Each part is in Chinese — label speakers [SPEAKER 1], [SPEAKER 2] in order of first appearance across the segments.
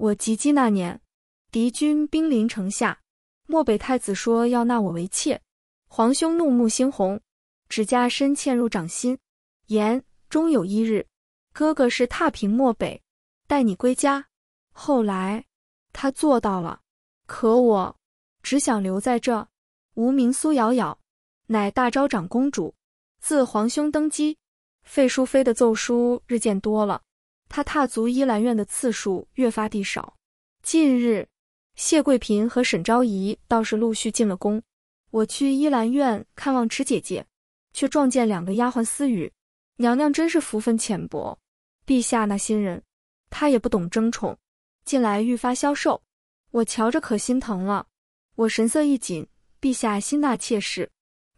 [SPEAKER 1] 我及笄那年，敌军兵临城下，漠北太子说要纳我为妾，皇兄怒目猩红，指甲深嵌入掌心，言终有一日，哥哥是踏平漠北，带你归家。后来他做到了，可我只想留在这。无名苏瑶瑶，乃大昭长公主，自皇兄登基，废淑妃的奏疏日渐多了。他踏足依兰院的次数越发地少。近日，谢贵嫔和沈昭仪倒是陆续进了宫。我去依兰院看望池姐姐，却撞见两个丫鬟私语：“娘娘真是福分浅薄。陛下那新人，她也不懂争宠，近来愈发消瘦，我瞧着可心疼了。”我神色一紧：“陛下心纳妾室，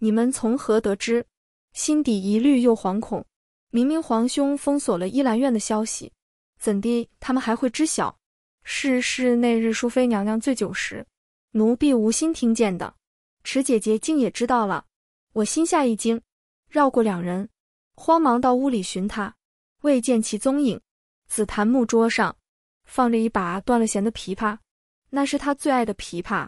[SPEAKER 1] 你们从何得知？”心底疑虑又惶恐。明明皇兄封锁了依兰院的消息，怎地他们还会知晓？是是，那日淑妃娘娘醉酒时，奴婢无心听见的。池姐姐竟也知道了，我心下一惊，绕过两人，慌忙到屋里寻她，未见其踪影。紫檀木桌上放着一把断了弦的琵琶，那是她最爱的琵琶。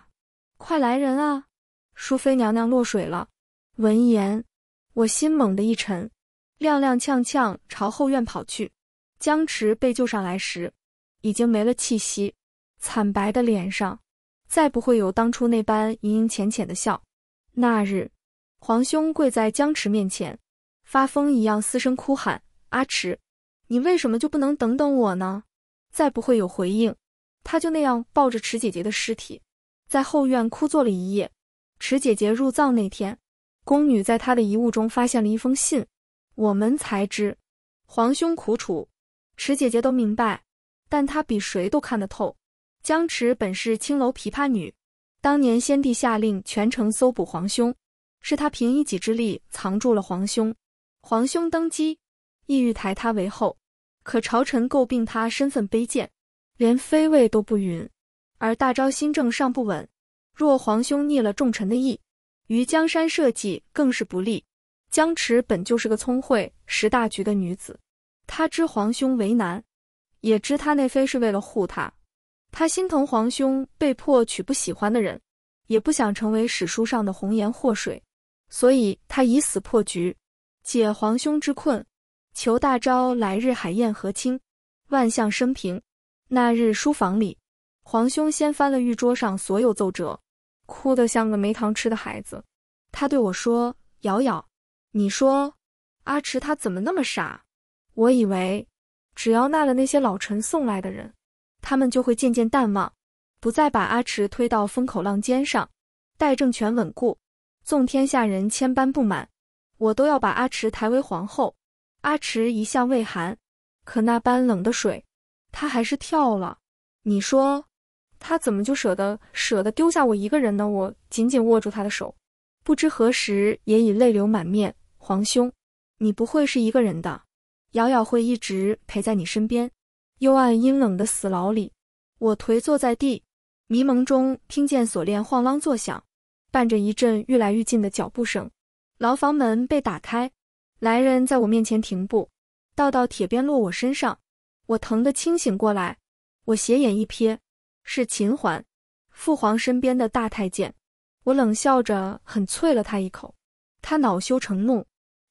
[SPEAKER 1] 快来人啊！淑妃娘娘落水了。闻言，我心猛地一沉。踉踉跄跄朝后院跑去，江池被救上来时，已经没了气息，惨白的脸上再不会有当初那般盈盈浅浅的笑。那日，皇兄跪在江池面前，发疯一样嘶声哭喊：“阿池，你为什么就不能等等我呢？”再不会有回应，他就那样抱着池姐姐的尸体，在后院哭坐了一夜。池姐姐入葬那天，宫女在她的遗物中发现了一封信。我们才知，皇兄苦楚，池姐姐都明白，但她比谁都看得透。江池本是青楼琵琶女，当年先帝下令全城搜捕皇兄，是她凭一己之力藏住了皇兄。皇兄登基，意欲抬她为后，可朝臣诟病她身份卑贱，连妃位都不允。而大昭新政尚不稳，若皇兄逆了众臣的意，于江山社稷更是不利。江池本就是个聪慧识大局的女子，她知皇兄为难，也知他那妃是为了护他，她心疼皇兄被迫娶不喜欢的人，也不想成为史书上的红颜祸水，所以她以死破局，解皇兄之困，求大昭来日海晏河清，万象升平。那日书房里，皇兄掀翻了玉桌上所有奏折，哭得像个没糖吃的孩子。他对我说：“瑶瑶。”你说，阿池他怎么那么傻？我以为，只要纳了那些老臣送来的人，他们就会渐渐淡忘，不再把阿池推到风口浪尖上。待政权稳固，纵天下人千般不满，我都要把阿池抬为皇后。阿池一向畏寒，可那般冷的水，他还是跳了。你说，他怎么就舍得舍得丢下我一个人呢？我紧紧握住他的手，不知何时也已泪流满面。皇兄，你不会是一个人的，瑶瑶会一直陪在你身边。幽暗阴冷的死牢里，我颓坐在地，迷蒙中听见锁链晃啷作响，伴着一阵愈来愈近的脚步声，牢房门被打开，来人在我面前停步，道道铁鞭落我身上，我疼得清醒过来。我斜眼一瞥，是秦桓，父皇身边的大太监。我冷笑着，狠啐了他一口，他恼羞成怒。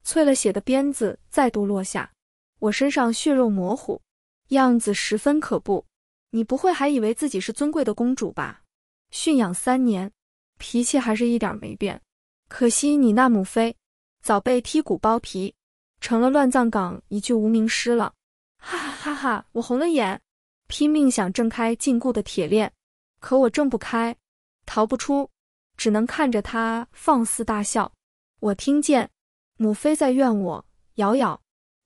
[SPEAKER 1] 淬了血的鞭子再度落下，我身上血肉模糊，样子十分可怖。你不会还以为自己是尊贵的公主吧？驯养三年，脾气还是一点没变。可惜你那母妃，早被剔骨剥皮，成了乱葬岗一具无名尸了。哈哈哈哈！我红了眼，拼命想挣开禁锢的铁链，可我挣不开，逃不出，只能看着他放肆大笑。我听见。母妃在怨我，瑶瑶，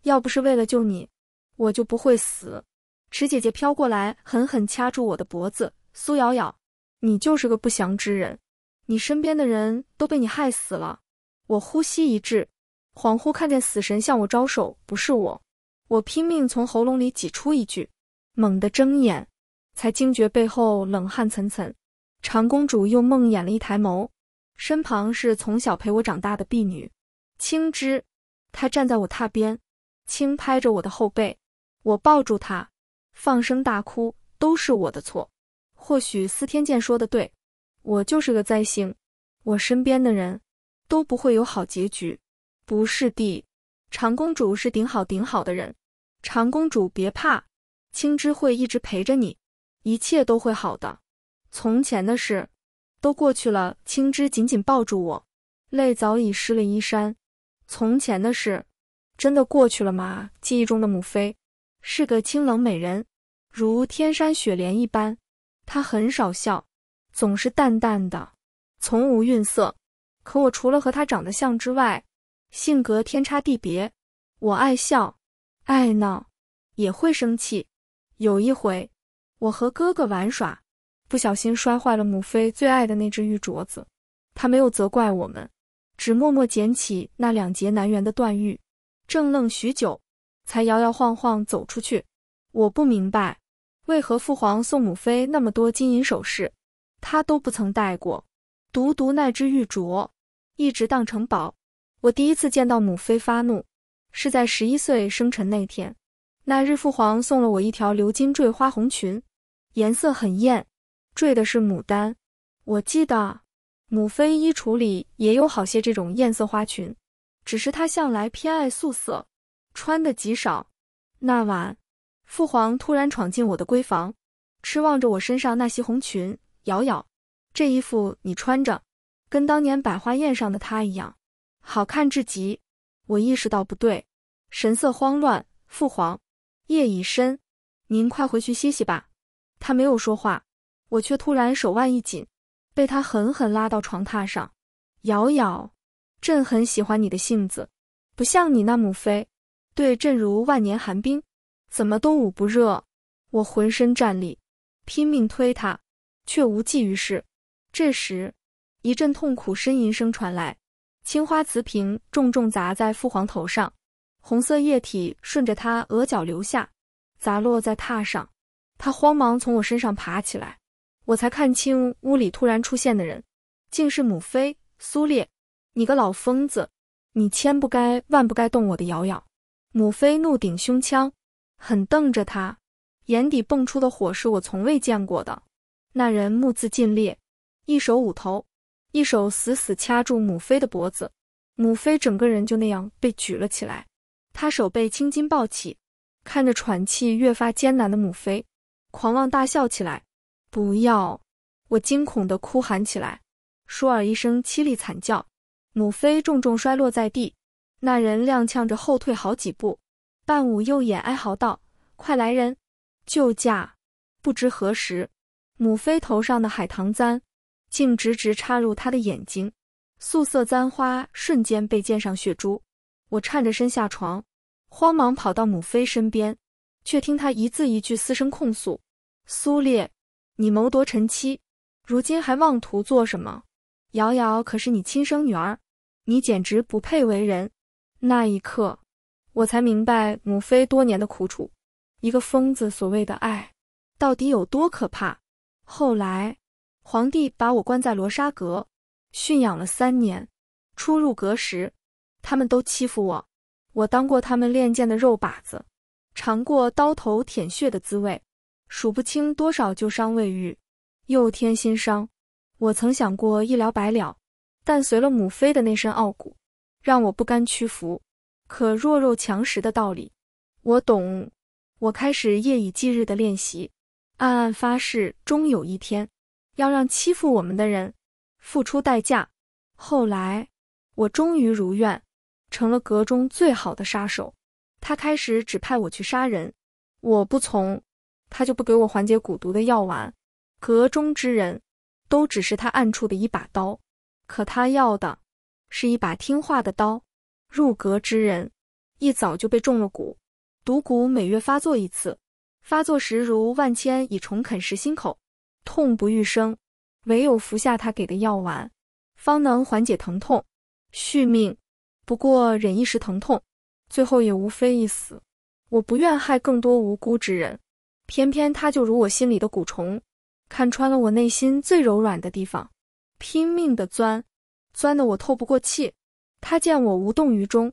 [SPEAKER 1] 要不是为了救你，我就不会死。迟姐姐飘过来，狠狠掐住我的脖子。苏瑶瑶，你就是个不祥之人，你身边的人都被你害死了。我呼吸一滞，恍惚看见死神向我招手。不是我，我拼命从喉咙里挤出一句，猛地睁眼，才惊觉背后冷汗涔涔。长公主又梦魇了一抬眸，身旁是从小陪我长大的婢女。青枝，他站在我榻边，轻拍着我的后背。我抱住他，放声大哭，都是我的错。或许司天剑说的对，我就是个灾星，我身边的人都不会有好结局。不是的，长公主是顶好顶好的人，长公主别怕，青枝会一直陪着你，一切都会好的。从前的事都过去了。青枝紧紧抱住我，泪早已湿了衣衫。从前的事，真的过去了吗？记忆中的母妃是个清冷美人，如天山雪莲一般。她很少笑，总是淡淡的，从无愠色。可我除了和她长得像之外，性格天差地别。我爱笑，爱闹，也会生气。有一回，我和哥哥玩耍，不小心摔坏了母妃最爱的那只玉镯子。她没有责怪我们。只默默捡起那两截南园的断玉，怔愣许久，才摇摇晃晃走出去。我不明白，为何父皇送母妃那么多金银首饰，他都不曾戴过，独独那只玉镯一直当成宝。我第一次见到母妃发怒，是在十一岁生辰那天。那日父皇送了我一条鎏金坠花红裙，颜色很艳，坠的是牡丹。我记得。母妃衣橱里也有好些这种艳色花裙，只是她向来偏爱素色，穿的极少。那晚，父皇突然闯进我的闺房，痴望着我身上那袭红裙，瑶瑶，这衣服你穿着，跟当年百花宴上的她一样，好看至极。我意识到不对，神色慌乱。父皇，夜已深，您快回去歇息吧。他没有说话，我却突然手腕一紧。被他狠狠拉到床榻上，瑶瑶，朕很喜欢你的性子，不像你那母妃，对朕如万年寒冰，怎么都捂不热。我浑身战栗，拼命推他，却无济于事。这时，一阵痛苦呻吟声传来，青花瓷瓶重重砸在父皇头上，红色液体顺着他额角流下，砸落在榻上。他慌忙从我身上爬起来。我才看清屋里突然出现的人，竟是母妃苏烈！你个老疯子，你千不该万不该动我的瑶瑶！母妃怒顶胸腔，狠瞪着他，眼底蹦出的火是我从未见过的。那人目眦尽裂，一手捂头，一手死死掐住母妃的脖子，母妃整个人就那样被举了起来。他手背青筋暴起，看着喘气越发艰难的母妃，狂妄大笑起来。不要！我惊恐地哭喊起来。舒尔一声凄厉惨叫，母妃重重摔落在地，那人踉跄着后退好几步，半捂右眼哀嚎道：“快来人，救驾！”不知何时，母妃头上的海棠簪竟直直插入他的眼睛，素色簪花瞬间被溅上血珠。我颤着身下床，慌忙跑到母妃身边，却听她一字一句嘶声控诉：“苏烈！”你谋夺臣妻，如今还妄图做什么？瑶瑶可是你亲生女儿，你简直不配为人。那一刻，我才明白母妃多年的苦楚。一个疯子所谓的爱，到底有多可怕？后来，皇帝把我关在罗刹阁，驯养了三年。初入阁时，他们都欺负我，我当过他们练剑的肉靶子，尝过刀头舔血的滋味。数不清多少旧伤未愈，又添新伤。我曾想过一了百了，但随了母妃的那身傲骨，让我不甘屈服。可弱肉强食的道理，我懂。我开始夜以继日的练习，暗暗发誓，终有一天要让欺负我们的人付出代价。后来，我终于如愿，成了阁中最好的杀手。他开始指派我去杀人，我不从。他就不给我缓解蛊毒的药丸，阁中之人都只是他暗处的一把刀，可他要的是一把听话的刀。入阁之人一早就被中了蛊，毒蛊每月发作一次，发作时如万千蚁虫啃食心口，痛不欲生，唯有服下他给的药丸，方能缓解疼痛、续命。不过忍一时疼痛，最后也无非一死。我不愿害更多无辜之人。偏偏他就如我心里的蛊虫，看穿了我内心最柔软的地方，拼命的钻，钻得我透不过气。他见我无动于衷，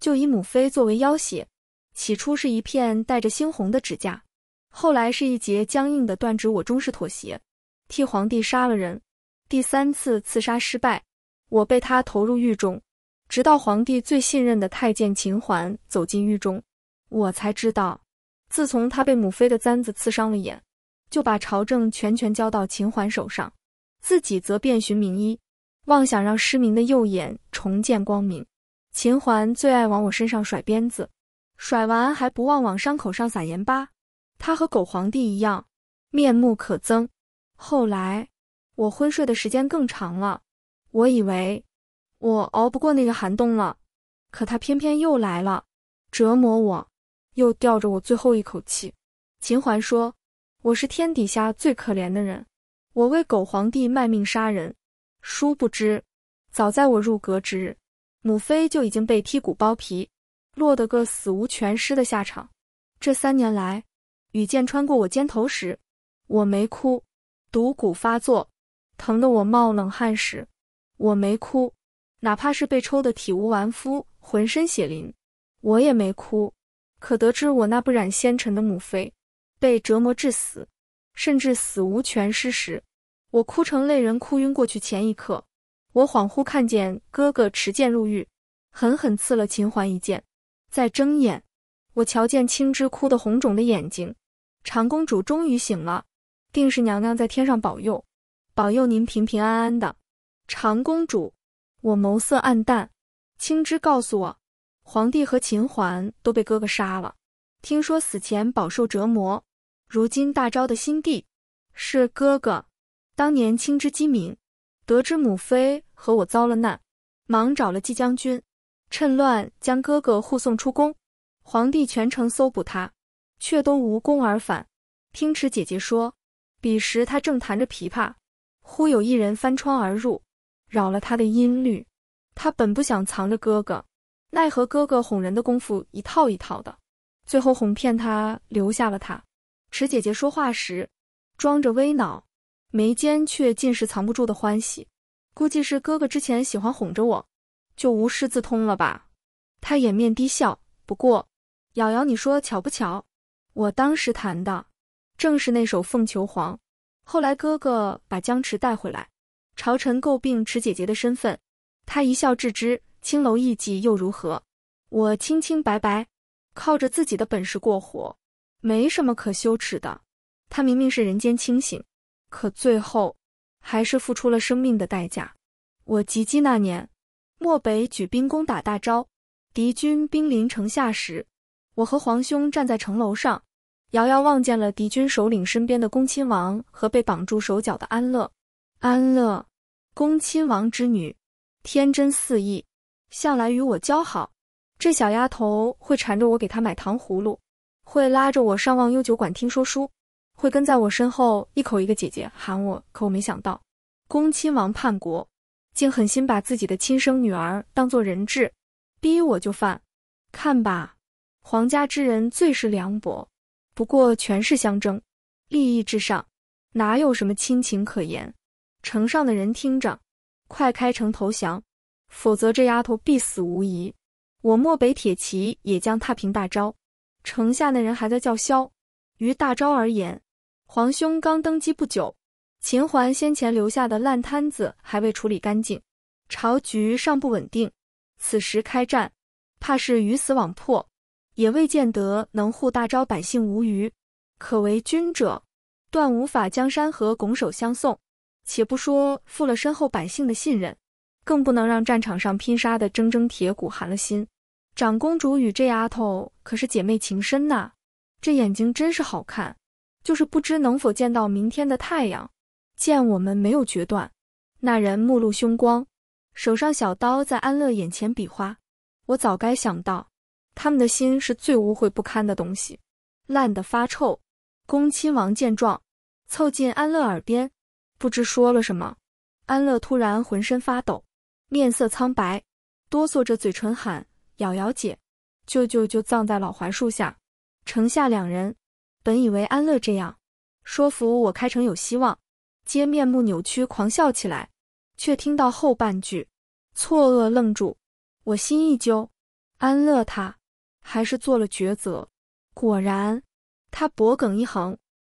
[SPEAKER 1] 就以母妃作为要挟。起初是一片带着猩红的指甲，后来是一截僵硬的断指。我终是妥协，替皇帝杀了人。第三次刺杀失败，我被他投入狱中。直到皇帝最信任的太监秦淮走进狱中，我才知道。自从他被母妃的簪子刺伤了眼，就把朝政全权交到秦淮手上，自己则遍寻名医，妄想让失明的右眼重见光明。秦淮最爱往我身上甩鞭子，甩完还不忘往伤口上撒盐巴。他和狗皇帝一样面目可憎。后来我昏睡的时间更长了，我以为我熬不过那个寒冬了，可他偏偏又来了，折磨我。又吊着我最后一口气。秦淮说：“我是天底下最可怜的人，我为狗皇帝卖命杀人，殊不知，早在我入阁之日，母妃就已经被剔骨剥皮，落得个死无全尸的下场。这三年来，羽箭穿过我肩头时，我没哭；毒蛊发作，疼得我冒冷汗时，我没哭；哪怕是被抽得体无完肤，浑身血淋，我也没哭。”可得知我那不染纤尘的母妃被折磨致死，甚至死无全尸时，我哭成泪人，哭晕过去前一刻，我恍惚看见哥哥持剑入狱，狠狠刺了秦淮一剑。再睁眼，我瞧见青枝哭得红肿的眼睛。长公主终于醒了，定是娘娘在天上保佑，保佑您平平安安的。长公主，我眸色暗淡。青枝告诉我。皇帝和秦桓都被哥哥杀了，听说死前饱受折磨。如今大昭的新帝是哥哥。当年青之机敏，得知母妃和我遭了难，忙找了季将军，趁乱将哥哥护送出宫。皇帝全城搜捕他，却都无功而返。听池姐姐说，彼时他正弹着琵琶，忽有一人翻窗而入，扰了他的音律。他本不想藏着哥哥。奈何哥哥哄人的功夫一套一套的，最后哄骗他留下了他。迟姐姐说话时装着微恼，眉间却尽是藏不住的欢喜。估计是哥哥之前喜欢哄着我，就无师自通了吧。他掩面低笑。不过瑶瑶，你说巧不巧？我当时弹的正是那首《凤求凰》。后来哥哥把江迟带回来，朝臣诟病迟姐姐的身份，他一笑置之。青楼艺妓又如何？我清清白白，靠着自己的本事过活，没什么可羞耻的。他明明是人间清醒，可最后还是付出了生命的代价。我及笄那年，漠北举兵攻打大昭，敌军兵临城下时，我和皇兄站在城楼上，遥遥望见了敌军首领身边的恭亲王和被绑住手脚的安乐。安乐，恭亲王之女，天真肆意。向来与我交好，这小丫头会缠着我给她买糖葫芦，会拉着我上忘忧酒馆听说书，会跟在我身后一口一个姐姐喊我。可我没想到，恭亲王叛国，竟狠心把自己的亲生女儿当做人质，逼我就范。看吧，皇家之人最是凉薄。不过权势相争，利益至上，哪有什么亲情可言？城上的人听着，快开城投降！否则，这丫头必死无疑。我漠北铁骑也将踏平大昭。城下那人还在叫嚣。于大昭而言，皇兄刚登基不久，秦桓先前留下的烂摊子还未处理干净，朝局尚不稳定。此时开战，怕是鱼死网破，也未见得能护大昭百姓无虞。可为君者，断无法将山河拱手相送。且不说负了身后百姓的信任。更不能让战场上拼杀的铮铮铁骨寒了心。长公主与这丫头可是姐妹情深呐。这眼睛真是好看，就是不知能否见到明天的太阳。见我们没有决断，那人目露凶光，手上小刀在安乐眼前比划。我早该想到，他们的心是最污秽不堪的东西，烂得发臭。恭亲王见状，凑近安乐耳边，不知说了什么。安乐突然浑身发抖。面色苍白，哆嗦着嘴唇喊：“瑶瑶姐，舅舅就葬在老槐树下。”城下两人本以为安乐这样说服我开城有希望，皆面目扭曲狂笑起来，却听到后半句，错愕愣住。我心一揪，安乐他还是做了抉择。果然，他脖梗一横，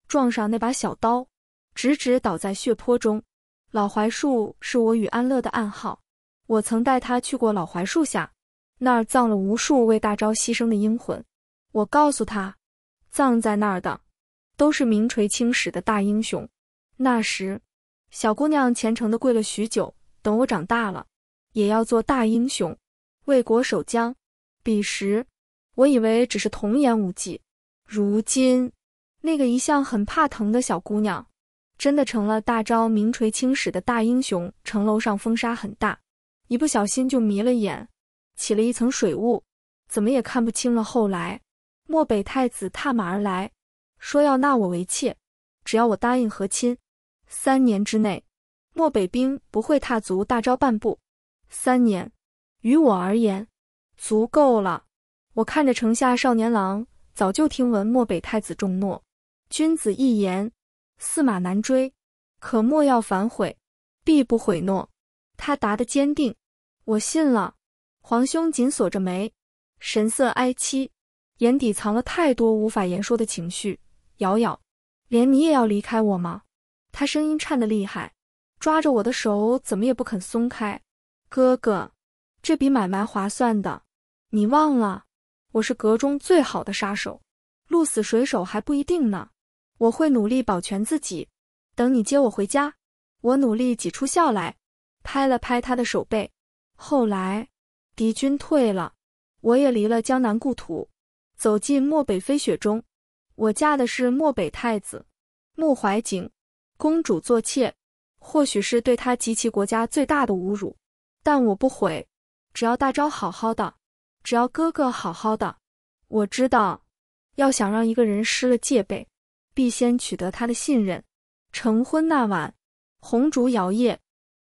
[SPEAKER 1] 撞上那把小刀，直直倒在血泊中。老槐树是我与安乐的暗号。我曾带她去过老槐树下，那儿葬了无数为大昭牺牲的英魂。我告诉她，葬在那儿的，都是名垂青史的大英雄。那时，小姑娘虔诚地跪了许久。等我长大了，也要做大英雄，为国守疆。彼时，我以为只是童言无忌。如今，那个一向很怕疼的小姑娘，真的成了大昭名垂青史的大英雄。城楼上风沙很大。一不小心就迷了眼，起了一层水雾，怎么也看不清了。后来漠北太子踏马而来，说要纳我为妾，只要我答应和亲，三年之内漠北兵不会踏足大昭半步。三年于我而言足够了。我看着城下少年郎，早就听闻漠北太子重诺，君子一言，驷马难追，可莫要反悔，必不悔诺。他答的坚定，我信了。皇兄紧锁着眉，神色哀戚，眼底藏了太多无法言说的情绪。瑶瑶，连你也要离开我吗？他声音颤得厉害，抓着我的手怎么也不肯松开。哥哥，这笔买卖划算的，你忘了？我是阁中最好的杀手，鹿死谁手还不一定呢。我会努力保全自己，等你接我回家。我努力挤出笑来。拍了拍他的手背，后来敌军退了，我也离了江南故土，走进漠北飞雪中。我嫁的是漠北太子穆怀景，公主做妾，或许是对他及其国家最大的侮辱，但我不悔。只要大昭好好的，只要哥哥好好的，我知道，要想让一个人失了戒备，必先取得他的信任。成婚那晚，红烛摇曳。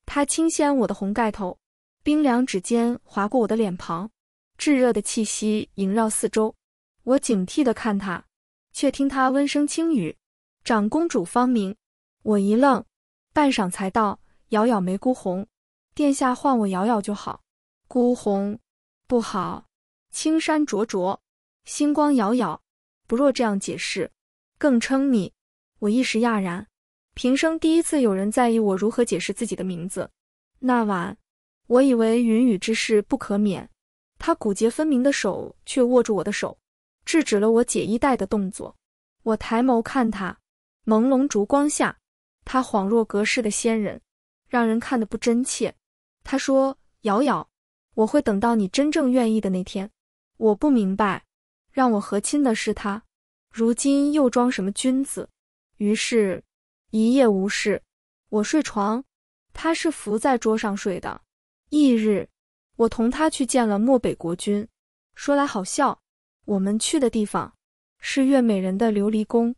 [SPEAKER 1] 他轻掀我的红盖头，冰凉指尖划过我的脸庞，炙热的气息萦绕四周。我警惕的看他，却听他温声轻语：“长公主芳名。”我一愣，半晌才道：“瑶瑶没孤红，殿下唤我瑶瑶就好。”孤鸿，不好，青山灼灼，星光瑶瑶，不若这样解释，更称你。我一时讶然。平生第一次有人在意我如何解释自己的名字。那晚，我以为云雨之事不可免，他骨节分明的手却握住我的手，制止了我解衣带的动作。我抬眸看他，朦胧烛光下，他恍若隔世的仙人，让人看得不真切。他说：“瑶瑶，我会等到你真正愿意的那天。”我不明白，让我和亲的是他，如今又装什么君子？于是。一夜无事，我睡床，他是伏在桌上睡的。翌日，我同他去见了漠北国君。说来好笑，我们去的地方是月美人的琉璃宫，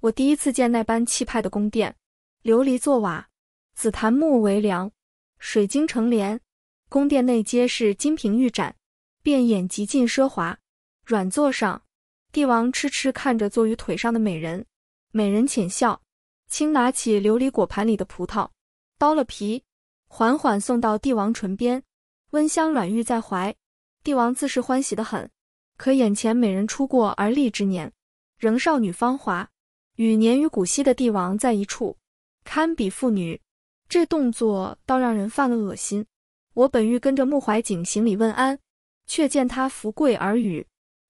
[SPEAKER 1] 我第一次见那般气派的宫殿，琉璃作瓦，紫檀木为梁，水晶成帘。宫殿内皆是金瓶玉盏，遍眼极尽奢华。软座上，帝王痴痴看着坐于腿上的美人，美人浅笑。轻拿起琉璃果盘里的葡萄，剥了皮，缓缓送到帝王唇边，温香软玉在怀。帝王自是欢喜的很，可眼前美人出过而立之年，仍少女芳华，与年逾古稀的帝王在一处，堪比父女。这动作倒让人犯了恶心。我本欲跟着穆怀瑾行礼问安，却见他扶跪而语：“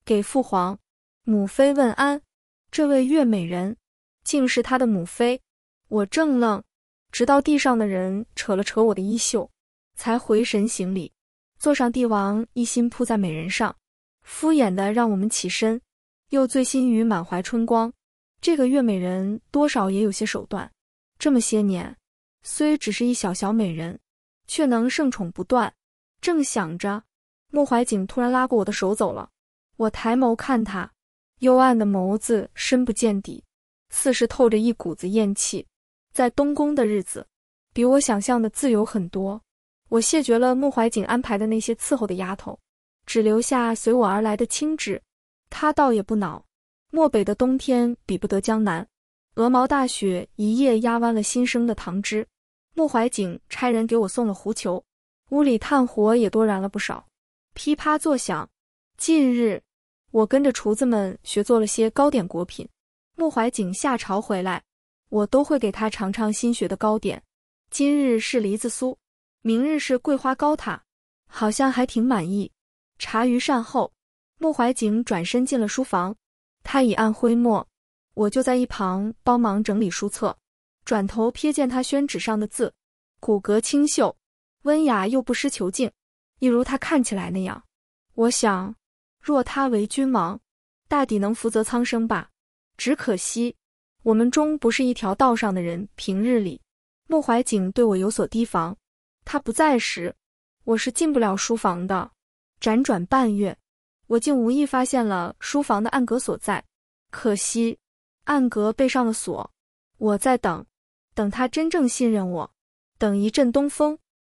[SPEAKER 1] 给父皇、母妃问安，这位月美人。”竟是他的母妃，我正愣，直到地上的人扯了扯我的衣袖，才回神行礼，坐上帝王一心扑在美人上，敷衍的让我们起身，又醉心于满怀春光。这个月美人多少也有些手段，这么些年虽只是一小小美人，却能盛宠不断。正想着，穆怀瑾突然拉过我的手走了，我抬眸看他，幽暗的眸子深不见底。似是透着一股子厌气。在东宫的日子，比我想象的自由很多。我谢绝了穆怀瑾安排的那些伺候的丫头，只留下随我而来的青枝。他倒也不恼。漠北的冬天比不得江南，鹅毛大雪一夜压弯了新生的糖枝。穆怀瑾差人给我送了狐裘，屋里炭火也多燃了不少，噼啪作响。近日，我跟着厨子们学做了些糕点果品。穆怀景下朝回来，我都会给他尝尝新学的糕点。今日是梨子酥，明日是桂花糕塔，好像还挺满意。茶余善后，穆怀景转身进了书房，他已按徽墨，我就在一旁帮忙整理书册。转头瞥见他宣纸上的字，骨骼清秀，温雅又不失遒劲，一如他看起来那样。我想，若他为君王，大抵能福泽苍生吧。只可惜，我们终不是一条道上的人。平日里，穆怀瑾对我有所提防，他不在时，我是进不了书房的。辗转半月，我竟无意发现了书房的暗格所在。可惜，暗格被上了锁。我在等，等他真正信任我，等一阵东风。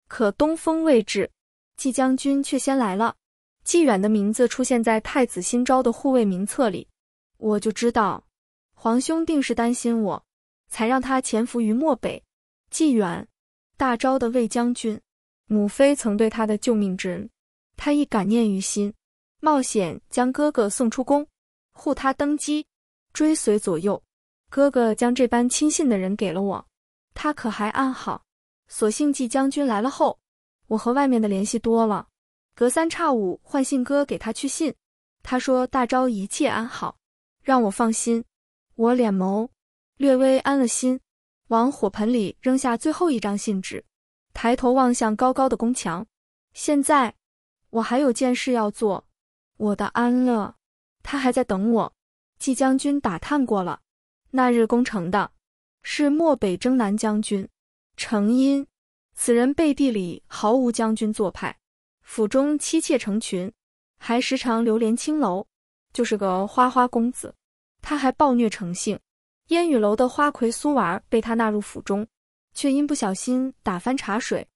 [SPEAKER 1] 可东风未至，纪将军却先来了。纪远的名字出现在太子新招的护卫名册里。我就知道，皇兄定是担心我，才让他潜伏于漠北。纪远，大昭的魏将军，母妃曾对他的救命之恩，他亦感念于心，冒险将哥哥送出宫，护他登基，追随左右。哥哥将这般亲信的人给了我，他可还安好？所幸纪将军来了后，我和外面的联系多了，隔三差五换信鸽给他去信，他说大昭一切安好。让我放心，我脸眸略微安了心，往火盆里扔下最后一张信纸，抬头望向高高的宫墙。现在，我还有件事要做。我的安乐，他还在等我。季将军打探过了，那日攻城的是漠北征南将军程英，此人背地里毫无将军做派，府中妻妾成群，还时常流连青楼。就是个花花公子，他还暴虐成性。烟雨楼的花魁苏娃被他纳入府中，却因不小心打翻茶水，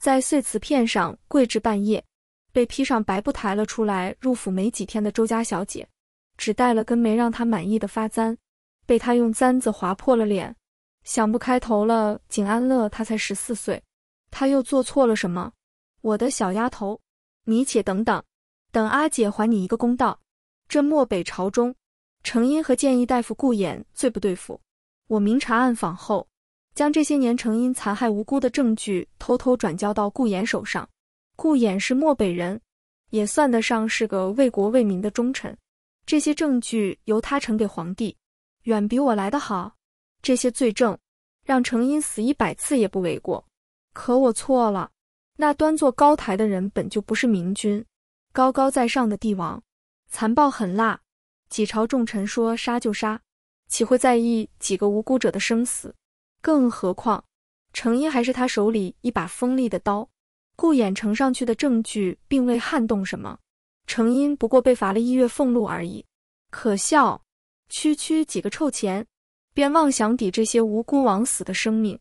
[SPEAKER 1] 在碎瓷片上跪至半夜，被披上白布抬了出来。入府没几天的周家小姐，只带了根没让她满意的发簪，被他用簪子划破了脸。想不开头了，景安乐，他才十四岁，他又做错了什么？我的小丫头，你且等等，等阿姐还你一个公道。这漠北朝中，程英和建议大夫顾衍最不对付。我明察暗访后，将这些年程英残害无辜的证据偷偷转交到顾衍手上。顾衍是漠北人，也算得上是个为国为民的忠臣。这些证据由他呈给皇帝，远比我来的好。这些罪证，让程英死一百次也不为过。可我错了，那端坐高台的人本就不是明君，高高在上的帝王。残暴狠辣，几朝重臣说杀就杀，岂会在意几个无辜者的生死？更何况，程因还是他手里一把锋利的刀。顾衍呈上去的证据并未撼动什么，程因不过被罚了一月俸禄而已。可笑，区区几个臭钱，便妄想抵这些无辜枉死的生命。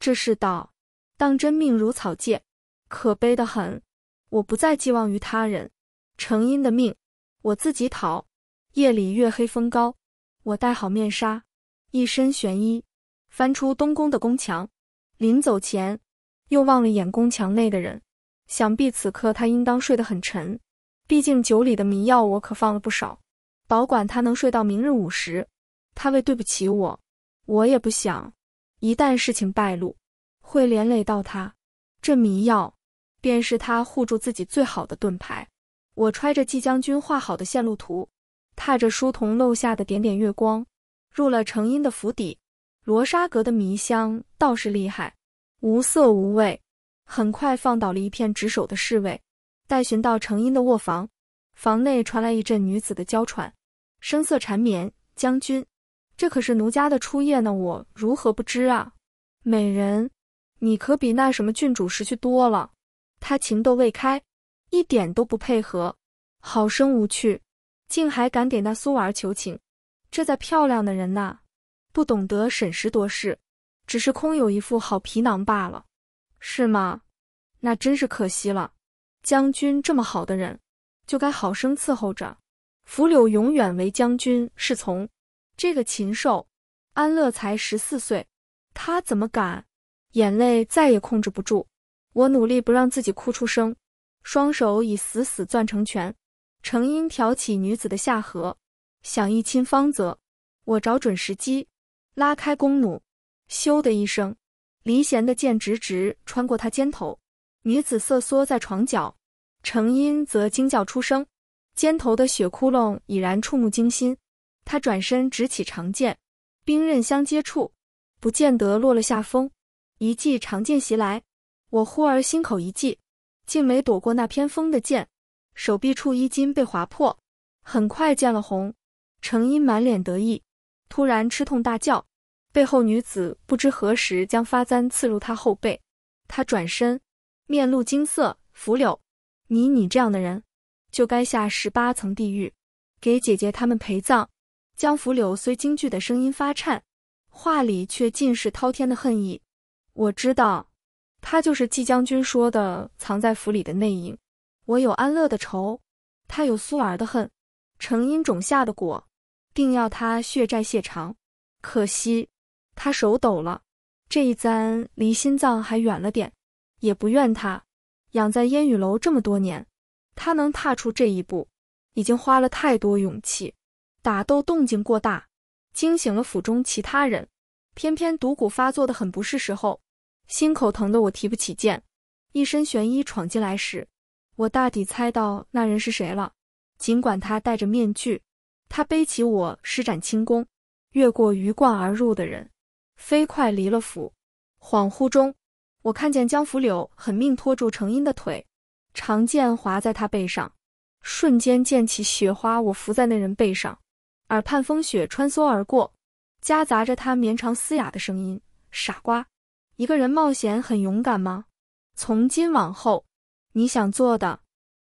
[SPEAKER 1] 这世道，当真命如草芥，可悲的很。我不再寄望于他人，程因的命。我自己逃。夜里月黑风高，我戴好面纱，一身玄衣，翻出东宫的宫墙。临走前，又望了眼宫墙内的人，想必此刻他应当睡得很沉。毕竟酒里的迷药我可放了不少，保管他能睡到明日午时。他为对不起我，我也不想一旦事情败露，会连累到他。这迷药，便是他护住自己最好的盾牌。我揣着季将军画好的线路图，踏着书童漏下的点点月光，入了成阴的府邸。罗纱阁的迷香倒是厉害，无色无味，很快放倒了一片值守的侍卫。待寻到成阴的卧房，房内传来一阵女子的娇喘，声色缠绵。将军，这可是奴家的初夜呢，我如何不知啊？美人，你可比那什么郡主识趣多了，她情窦未开。一点都不配合，好生无趣，竟还敢给那苏娃儿求情，这再漂亮的人呐，不懂得审时度势，只是空有一副好皮囊罢了，是吗？那真是可惜了，将军这么好的人，就该好生伺候着，拂柳永远为将军侍从。这个禽兽，安乐才十四岁，他怎么敢？眼泪再也控制不住，我努力不让自己哭出声。双手已死死攥成拳，程英挑起女子的下颌，想一亲芳泽。我找准时机，拉开弓弩，咻的一声，离弦的箭直直穿过他肩头。女子瑟缩在床角，程英则惊叫出声，肩头的血窟窿已然触目惊心。他转身执起长剑，兵刃相接触，不见得落了下风。一记长剑袭来，我忽而心口一悸。竟没躲过那偏锋的剑，手臂处衣襟被划破，很快见了红。程英满脸得意，突然吃痛大叫。背后女子不知何时将发簪刺入他后背，他转身，面露惊色。拂柳，你你这样的人，就该下十八层地狱，给姐姐他们陪葬。江拂柳虽惊惧的声音发颤，话里却尽是滔天的恨意。我知道。他就是季将军说的藏在府里的内应。我有安乐的仇，他有苏儿的恨，成因种下的果，定要他血债血偿。可惜他手抖了，这一簪离心脏还远了点。也不怨他，养在烟雨楼这么多年，他能踏出这一步，已经花了太多勇气。打斗动静过大，惊醒了府中其他人，偏偏毒蛊发作的很不是时候。心口疼的我提不起剑，一身玄衣闯进来时，我大抵猜到那人是谁了。尽管他戴着面具，他背起我施展轻功，越过鱼贯而入的人，飞快离了府。恍惚中，我看见江拂柳狠命拖住程英的腿，长剑划在他背上，瞬间溅起雪花。我伏在那人背上，耳畔风雪穿梭而过，夹杂着他绵长嘶哑的声音：“傻瓜。”一个人冒险很勇敢吗？从今往后，你想做的，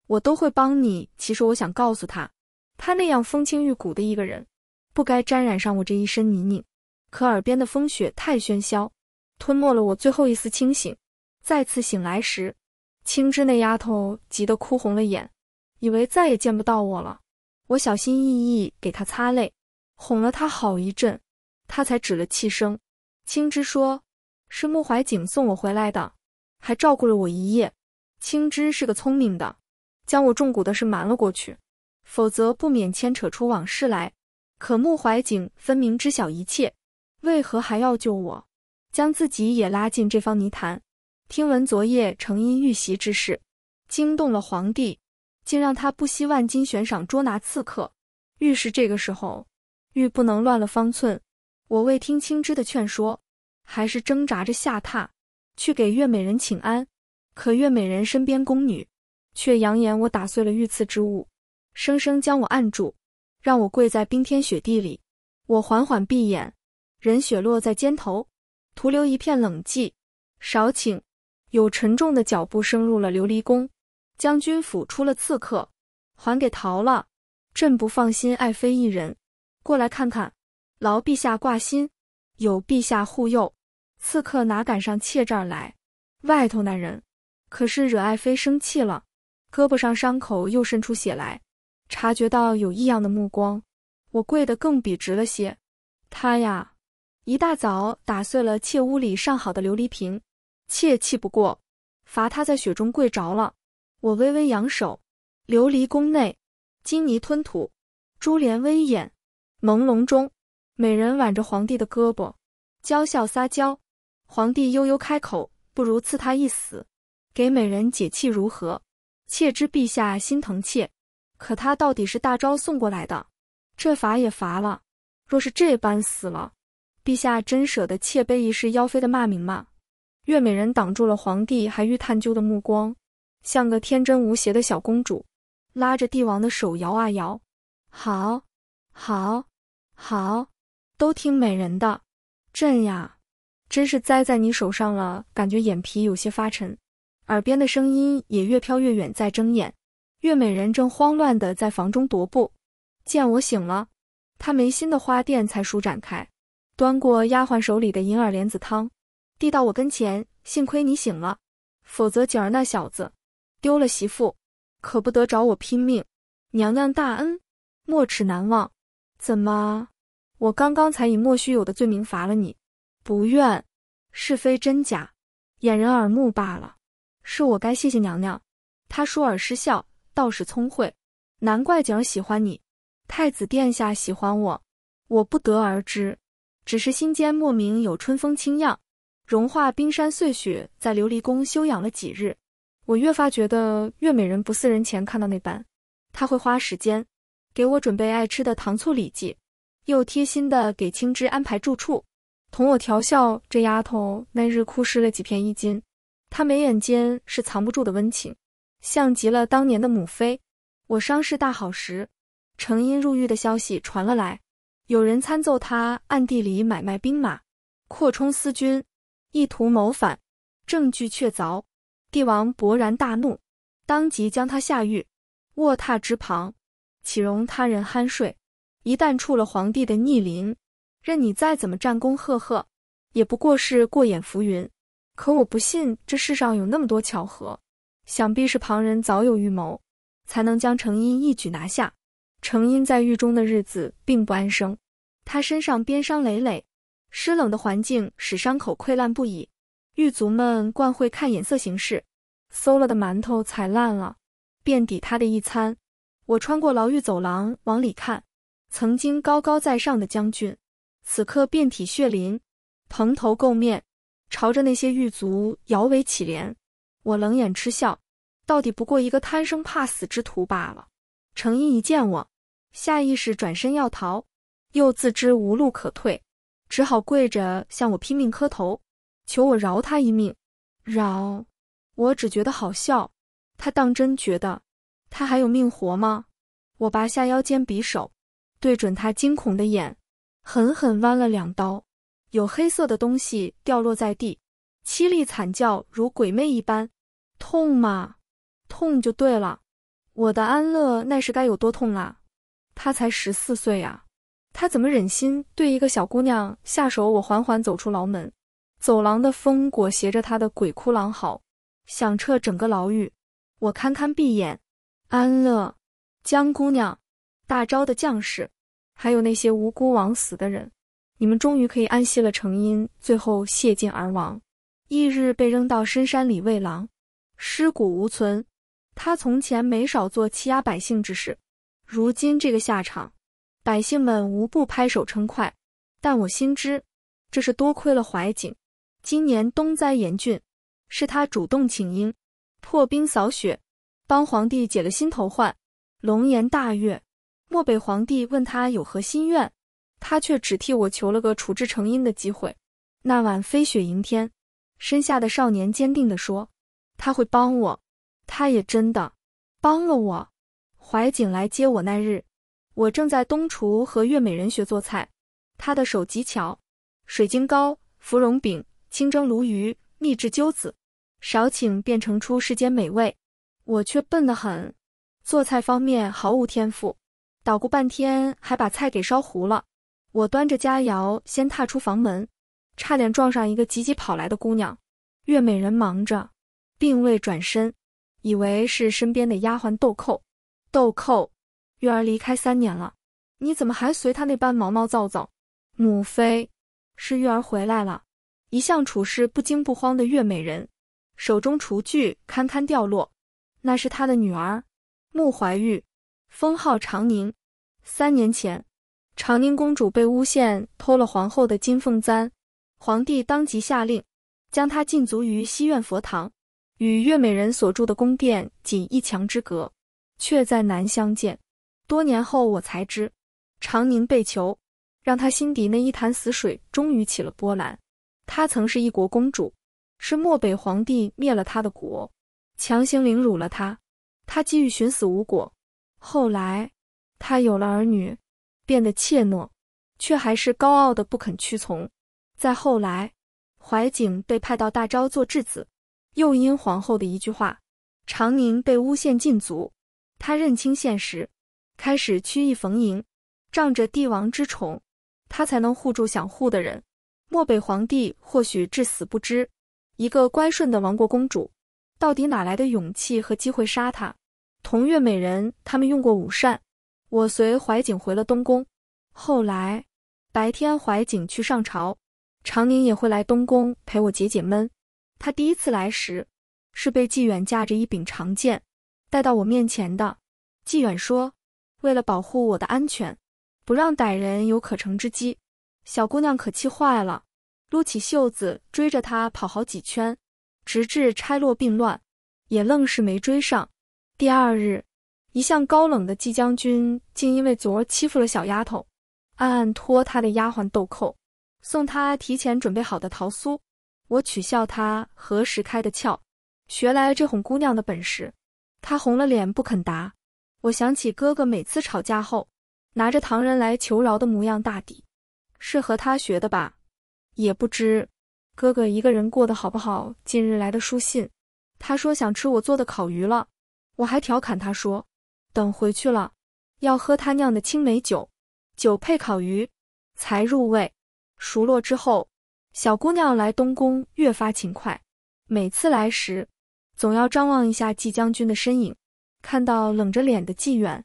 [SPEAKER 1] 我都会帮你。其实我想告诉他，他那样风清玉骨的一个人，不该沾染上我这一身泥泞。可耳边的风雪太喧嚣，吞没了我最后一丝清醒。再次醒来时，青芝那丫头急得哭红了眼，以为再也见不到我了。我小心翼翼给她擦泪，哄了她好一阵，她才止了气声。青芝说。是穆怀景送我回来的，还照顾了我一夜。青之是个聪明的，将我中蛊的事瞒了过去，否则不免牵扯出往事来。可穆怀景分明知晓一切，为何还要救我，将自己也拉进这方泥潭？听闻昨夜成因遇袭之事，惊动了皇帝，竟让他不惜万金悬赏捉拿刺客。遇是这个时候，欲不能乱了方寸。我未听青芝的劝说。还是挣扎着下榻去给月美人请安，可月美人身边宫女却扬言我打碎了御赐之物，生生将我按住，让我跪在冰天雪地里。我缓缓闭眼，人血落在肩头，徒留一片冷寂。少顷，有沉重的脚步声入了琉璃宫。将军府出了刺客，还给逃了。朕不放心爱妃一人，过来看看，劳陛下挂心。有陛下护佑。刺客哪敢上妾这儿来？外头那人可是惹爱妃生气了，胳膊上伤口又渗出血来。察觉到有异样的目光，我跪得更笔直了些。他呀，一大早打碎了妾屋里上好的琉璃瓶，妾气不过，罚他在雪中跪着了。我微微扬手。琉璃宫内，金泥吞吐，珠帘微掩，朦胧中，美人挽着皇帝的胳膊，娇笑撒娇。皇帝悠悠开口：“不如赐他一死，给美人解气，如何？”妾知陛下心疼妾，可他到底是大招送过来的，这罚也罚了。若是这般死了，陛下真舍得妾背一世妖妃的骂名吗？”月美人挡住了皇帝还欲探究的目光，像个天真无邪的小公主，拉着帝王的手摇啊摇：“好好好，都听美人的，朕呀。”真是栽在你手上了，感觉眼皮有些发沉，耳边的声音也越飘越远。在睁眼，月美人正慌乱的在房中踱步。见我醒了，她眉心的花钿才舒展开，端过丫鬟手里的银耳莲子汤，递到我跟前。幸亏你醒了，否则景儿那小子丢了媳妇，可不得找我拼命。娘娘大恩，没齿难忘。怎么？我刚刚才以莫须有的罪名罚了你。不愿，是非真假，掩人耳目罢了。是我该谢谢娘娘。她倏尔失笑，倒是聪慧，难怪景儿喜欢你。太子殿下喜欢我，我不得而知，只是心间莫名有春风轻漾，融化冰山碎雪。在琉璃宫休养了几日，我越发觉得月美人不似人前看到那般。他会花时间给我准备爱吃的糖醋里脊，又贴心的给青芝安排住处。同我调笑，这丫头那日哭湿了几片衣襟，她眉眼间是藏不住的温情，像极了当年的母妃。我伤势大好时，程英入狱的消息传了来，有人参奏他暗地里买卖兵马，扩充私军，意图谋反，证据确凿。帝王勃然大怒，当即将他下狱。卧榻之旁，岂容他人酣睡？一旦触了皇帝的逆鳞。任你再怎么战功赫赫，也不过是过眼浮云。可我不信这世上有那么多巧合，想必是旁人早有预谋，才能将程英一举拿下。程英在狱中的日子并不安生，他身上鞭伤累累，湿冷的环境使伤口溃烂不已。狱卒们惯会看眼色行事，馊了的馒头踩烂了，便抵他的一餐。我穿过牢狱走廊往里看，曾经高高在上的将军。此刻遍体血淋，蓬头垢面，朝着那些狱卒摇尾乞怜。我冷眼嗤笑，到底不过一个贪生怕死之徒罢了。程英一见我，下意识转身要逃，又自知无路可退，只好跪着向我拼命磕头，求我饶他一命。饶！我只觉得好笑，他当真觉得他还有命活吗？我拔下腰间匕首，对准他惊恐的眼。狠狠剜了两刀，有黑色的东西掉落在地，凄厉惨叫如鬼魅一般。痛吗？痛就对了。我的安乐那是该有多痛啊！她才十四岁呀，他怎么忍心对一个小姑娘下手？我缓缓走出牢门，走廊的风裹挟着她的鬼哭狼嚎，响彻整个牢狱。我堪堪闭眼，安乐，江姑娘，大昭的将士。还有那些无辜枉死的人，你们终于可以安息了。成因最后谢尽而亡，翌日被扔到深山里喂狼，尸骨无存。他从前没少做欺压百姓之事，如今这个下场，百姓们无不拍手称快。但我心知，这是多亏了怀景。今年冬灾严峻，是他主动请缨，破冰扫雪，帮皇帝解了心头患，龙颜大悦。漠北皇帝问他有何心愿，他却只替我求了个处置成因的机会。那晚飞雪迎天，身下的少年坚定地说：“他会帮我。”他也真的帮了我。怀瑾来接我那日，我正在东厨和月美人学做菜，他的手极巧，水晶糕、芙蓉饼、清蒸鲈鱼、秘制揪子，少顷便盛出世间美味。我却笨得很，做菜方面毫无天赋。捣鼓半天，还把菜给烧糊了。我端着佳肴，先踏出房门，差点撞上一个急急跑来的姑娘。月美人忙着，并未转身，以为是身边的丫鬟豆蔻。豆蔻，玉儿离开三年了，你怎么还随她那般毛毛躁躁？母妃，是玉儿回来了。一向处事不惊不慌的月美人，手中厨具堪堪掉落，那是她的女儿穆怀玉。封号长宁。三年前，长宁公主被诬陷偷了皇后的金凤簪，皇帝当即下令将她禁足于西苑佛堂，与月美人所住的宫殿仅一墙之隔，却再难相见。多年后，我才知，长宁被囚，让她心底那一潭死水终于起了波澜。她曾是一国公主，是漠北皇帝灭了她的国，强行凌辱了她，她几欲寻死无果。后来，他有了儿女，变得怯懦，却还是高傲的不肯屈从。再后来，怀瑾被派到大昭做质子，又因皇后的一句话，长宁被诬陷禁足。他认清现实，开始曲意逢迎，仗着帝王之宠，他才能护住想护的人。漠北皇帝或许至死不知，一个乖顺的亡国公主，到底哪来的勇气和机会杀他？同月美人，他们用过午膳，我随怀瑾回了东宫。后来白天怀瑾去上朝，长宁也会来东宫陪我解解闷。他第一次来时，是被纪远架着一柄长剑带到我面前的。纪远说：“为了保护我的安全，不让歹人有可乘之机。”小姑娘可气坏了，撸起袖子追着他跑好几圈，直至拆落并乱，也愣是没追上。第二日，一向高冷的季将军竟因为昨儿欺负了小丫头，暗暗托他的丫鬟豆蔻送他提前准备好的桃酥。我取笑他何时开的窍，学来这哄姑娘的本事。他红了脸不肯答。我想起哥哥每次吵架后拿着糖人来求饶的模样，大抵是和他学的吧。也不知哥哥一个人过得好不好。近日来的书信，他说想吃我做的烤鱼了。我还调侃他说，等回去了，要喝他酿的青梅酒，酒配烤鱼才入味。熟络之后，小姑娘来东宫越发勤快，每次来时，总要张望一下季将军的身影。看到冷着脸的纪远，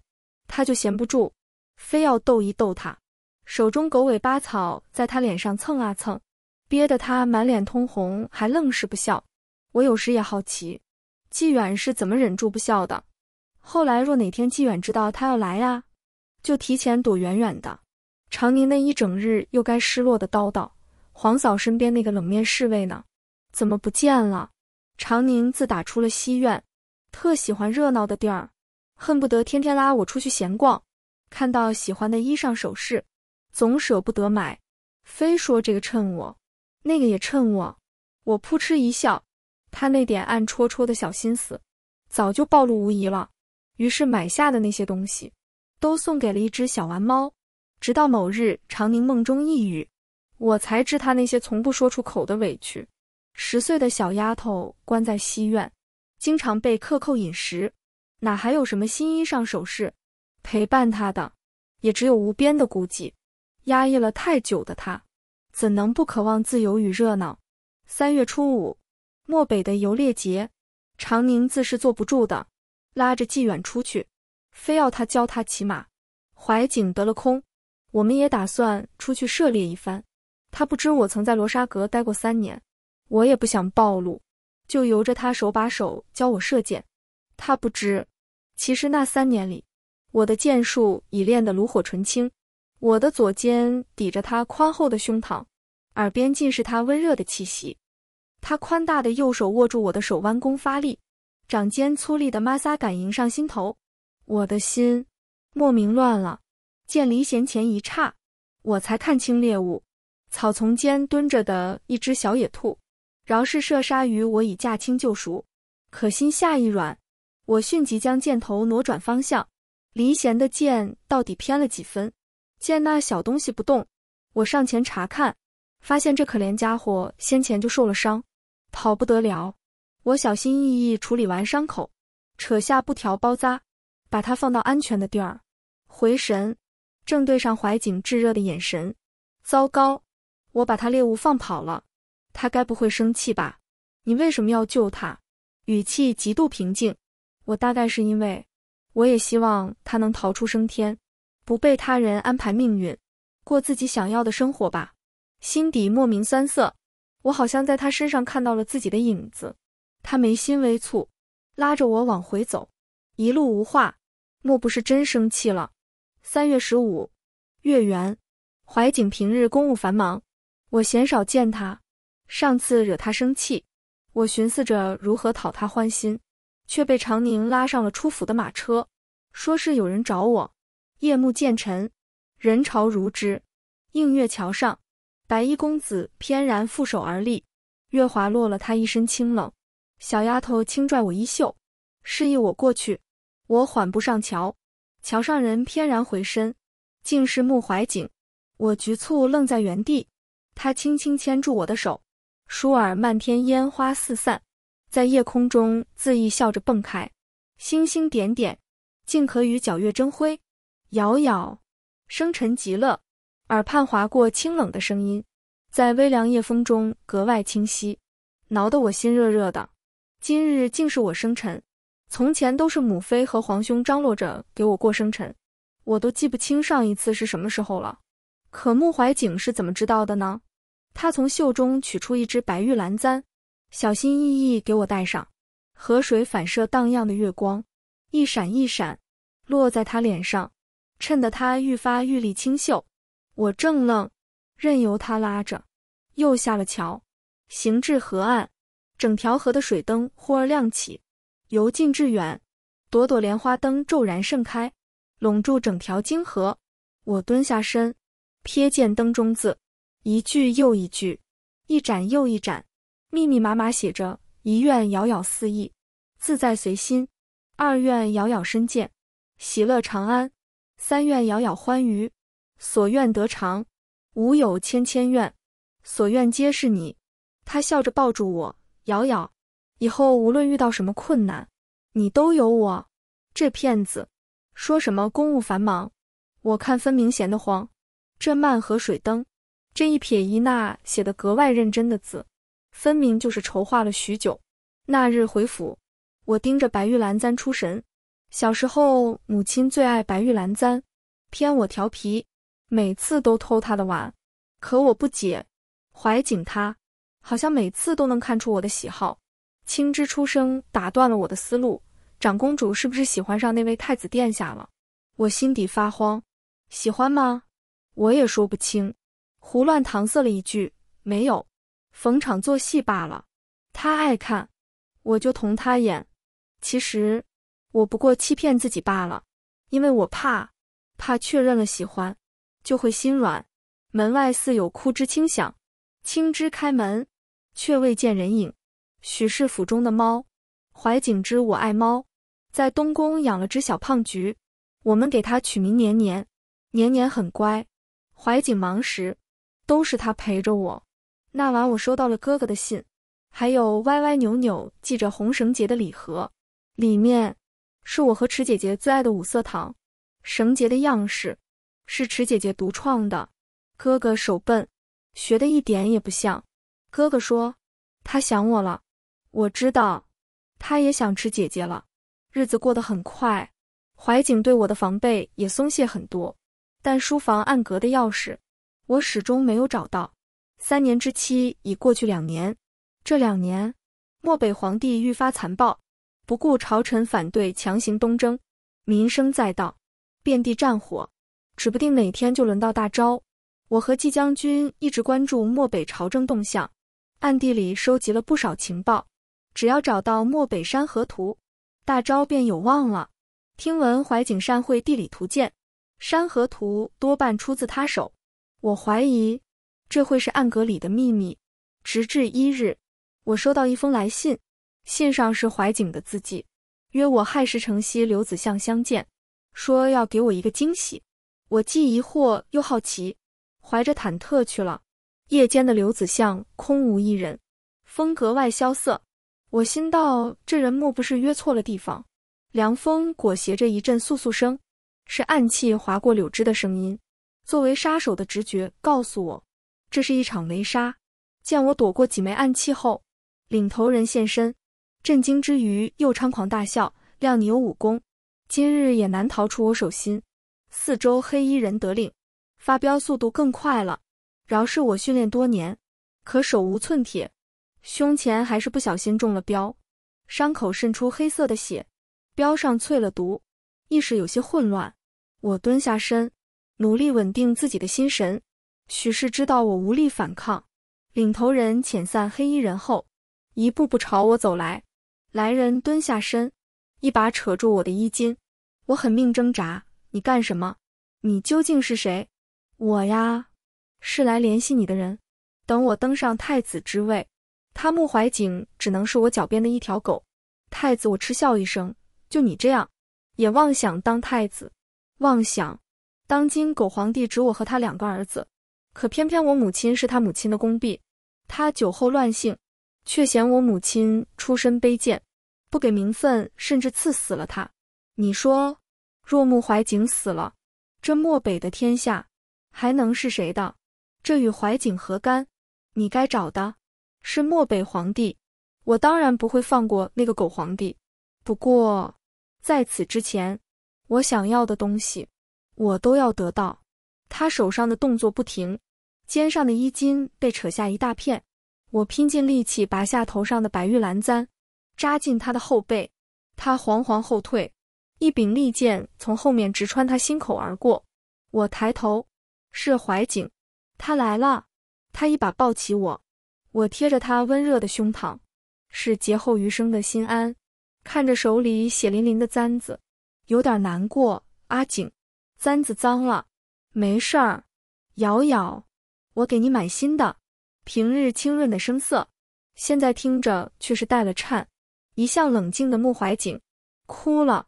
[SPEAKER 1] 他就闲不住，非要逗一逗他，手中狗尾巴草在他脸上蹭啊蹭，憋得他满脸通红，还愣是不笑。我有时也好奇。纪远是怎么忍住不笑的？后来若哪天纪远知道他要来呀，就提前躲远远的。长宁那一整日又该失落的叨叨。皇嫂身边那个冷面侍卫呢？怎么不见了？长宁自打出了西苑，特喜欢热闹的地儿，恨不得天天拉我出去闲逛。看到喜欢的衣裳首饰，总舍不得买，非说这个衬我，那个也衬我。我扑哧一笑。他那点暗戳戳的小心思，早就暴露无遗了。于是买下的那些东西，都送给了一只小玩猫。直到某日，长宁梦中一语，我才知他那些从不说出口的委屈。十岁的小丫头，关在西院，经常被克扣饮食，哪还有什么新衣裳、首饰？陪伴她的，也只有无边的孤寂。压抑了太久的她，怎能不渴望自由与热闹？三月初五。漠北的游猎节，长宁自是坐不住的，拉着纪远出去，非要他教他骑马。怀景得了空，我们也打算出去涉猎一番。他不知我曾在罗刹阁待过三年，我也不想暴露，就由着他手把手教我射箭。他不知，其实那三年里，我的箭术已练得炉火纯青。我的左肩抵着他宽厚的胸膛，耳边尽是他温热的气息。他宽大的右手握住我的手，弯弓发力，掌尖粗粝的摩挲感迎上心头，我的心莫名乱了。见离弦前一刹，我才看清猎物，草丛间蹲着的一只小野兔。饶是射杀于我已驾轻就熟，可心下一软，我迅即将箭头挪转方向。离弦的箭到底偏了几分？见那小东西不动，我上前查看，发现这可怜家伙先前就受了伤。跑不得了！我小心翼翼处理完伤口，扯下布条包扎，把它放到安全的地儿。回神，正对上怀景炙热的眼神。糟糕，我把他猎物放跑了，他该不会生气吧？你为什么要救他？语气极度平静。我大概是因为，我也希望他能逃出升天，不被他人安排命运，过自己想要的生活吧。心底莫名酸涩。我好像在他身上看到了自己的影子，他眉心微蹙，拉着我往回走，一路无话。莫不是真生气了？三月十五，月圆，怀景平日公务繁忙，我鲜少见他。上次惹他生气，我寻思着如何讨他欢心，却被常宁拉上了出府的马车，说是有人找我。夜幕渐沉，人潮如织，映月桥上。白衣公子翩然负手而立，月华落了他一身清冷。小丫头轻拽我衣袖，示意我过去。我缓步上桥，桥上人翩然回身，竟是穆怀瑾。我局促愣在原地，他轻轻牵住我的手。倏尔，漫天烟花四散，在夜空中恣意笑着蹦开，星星点点，竟可与皎月争辉。瑶瑶，生辰极乐。耳畔划过清冷的声音，在微凉夜风中格外清晰，挠得我心热热的。今日竟是我生辰，从前都是母妃和皇兄张罗着给我过生辰，我都记不清上一次是什么时候了。可穆怀景是怎么知道的呢？他从袖中取出一只白玉兰簪，小心翼翼给我戴上。河水反射荡漾的月光，一闪一闪，落在他脸上，衬得他愈发玉立清秀。我正愣，任由他拉着，又下了桥，行至河岸，整条河的水灯忽而亮起，由近至远，朵朵莲花灯骤然盛开，笼住整条泾河。我蹲下身，瞥见灯中字，一句又一句，一盏又一盏，密密麻麻写着：一愿遥遥四意，自在随心；二愿遥遥身涧，喜乐长安；三愿遥遥欢愉。所愿得偿，吾有千千愿，所愿皆是你。他笑着抱住我，瑶瑶，以后无论遇到什么困难，你都有我。这骗子，说什么公务繁忙，我看分明闲得慌。这慢和水灯，这一撇一捺写的格外认真的字，分明就是筹划了许久。那日回府，我盯着白玉兰簪出神。小时候，母亲最爱白玉兰簪，偏我调皮。每次都偷他的碗，可我不解，怀瑾他好像每次都能看出我的喜好。青之出声打断了我的思路，长公主是不是喜欢上那位太子殿下了？我心底发慌，喜欢吗？我也说不清，胡乱搪塞了一句，没有，逢场作戏罢了。他爱看，我就同他演。其实我不过欺骗自己罢了，因为我怕，怕确认了喜欢。就会心软。门外似有枯枝轻响，青枝开门，却未见人影。许氏府中的猫，怀景之，我爱猫，在东宫养了只小胖橘，我们给它取名年年。年年很乖，怀景忙时都是它陪着我。那晚我收到了哥哥的信，还有歪歪扭扭系着红绳结的礼盒，里面是我和池姐姐最爱的五色糖，绳结的样式。是池姐姐独创的，哥哥手笨，学的一点也不像。哥哥说他想我了，我知道他也想池姐姐了。日子过得很快，怀景对我的防备也松懈很多，但书房暗格的钥匙，我始终没有找到。三年之期已过去两年，这两年漠北皇帝愈发残暴，不顾朝臣反对强行东征，民生在道，遍地战火。指不定哪天就轮到大招。我和季将军一直关注漠北朝政动向，暗地里收集了不少情报。只要找到漠北山河图，大招便有望了。听闻怀景善绘地理图鉴，山河图多半出自他手。我怀疑这会是暗格里的秘密。直至一日，我收到一封来信，信上是怀景的字迹，约我亥时城西刘子巷相见，说要给我一个惊喜。我既疑惑又好奇，怀着忐忑去了。夜间的柳子巷空无一人，风格外萧瑟。我心道，这人莫不是约错了地方？凉风裹挟着一阵簌簌声，是暗器划过柳枝的声音。作为杀手的直觉告诉我，这是一场围杀。见我躲过几枚暗器后，领头人现身，震惊之余又猖狂大笑：“谅你有武功，今日也难逃出我手心。”四周黑衣人得令，发飙速度更快了。饶是我训练多年，可手无寸铁，胸前还是不小心中了镖，伤口渗出黑色的血，镖上淬了毒，意识有些混乱。我蹲下身，努力稳定自己的心神。许是知道我无力反抗，领头人遣散黑衣人后，一步步朝我走来。来人蹲下身，一把扯住我的衣襟，我狠命挣扎。你干什么？你究竟是谁？我呀，是来联系你的人。等我登上太子之位，他穆怀景只能是我脚边的一条狗。太子，我嗤笑一声，就你这样，也妄想当太子？妄想！当今狗皇帝只我和他两个儿子，可偏偏我母亲是他母亲的宫婢，他酒后乱性，却嫌我母亲出身卑贱，不给名分，甚至赐死了他。你说？若木怀瑾死了，这漠北的天下还能是谁的？这与怀瑾何干？你该找的是漠北皇帝，我当然不会放过那个狗皇帝。不过在此之前，我想要的东西，我都要得到。他手上的动作不停，肩上的衣襟被扯下一大片。我拼尽力气拔下头上的白玉兰簪，扎进他的后背。他惶惶后退。一柄利剑从后面直穿他心口而过，我抬头，是怀景，他来了。他一把抱起我，我贴着他温热的胸膛，是劫后余生的心安。看着手里血淋淋的簪子，有点难过。阿景，簪子脏了，没事儿。瑶瑶，我给你买新的。平日清润的声色，现在听着却是带了颤。一向冷静的穆怀瑾哭了。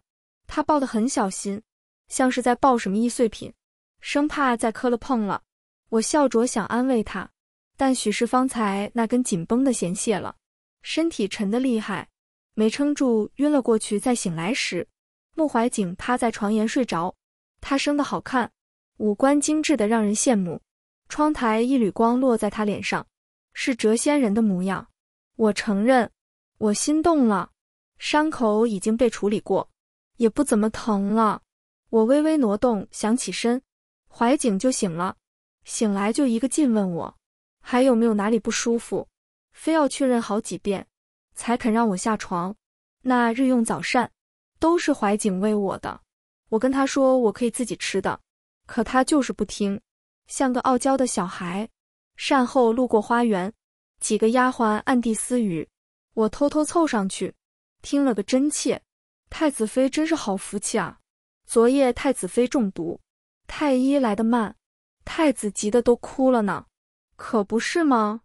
[SPEAKER 1] 他抱得很小心，像是在抱什么易碎品，生怕再磕了碰了。我笑着想安慰他，但许是方才那根紧绷的弦卸了，身体沉得厉害，没撑住晕了过去。再醒来时，穆怀景趴在床沿睡着。他生的好看，五官精致的让人羡慕。窗台一缕光落在他脸上，是谪仙人的模样。我承认，我心动了。伤口已经被处理过。也不怎么疼了，我微微挪动，想起身，怀景就醒了。醒来就一个劲问我还有没有哪里不舒服，非要确认好几遍，才肯让我下床。那日用早膳都是怀景喂我的，我跟他说我可以自己吃的，可他就是不听，像个傲娇的小孩。善后路过花园，几个丫鬟暗地私语，我偷偷凑上去，听了个真切。太子妃真是好福气啊！昨夜太子妃中毒，太医来得慢，太子急得都哭了呢，可不是吗？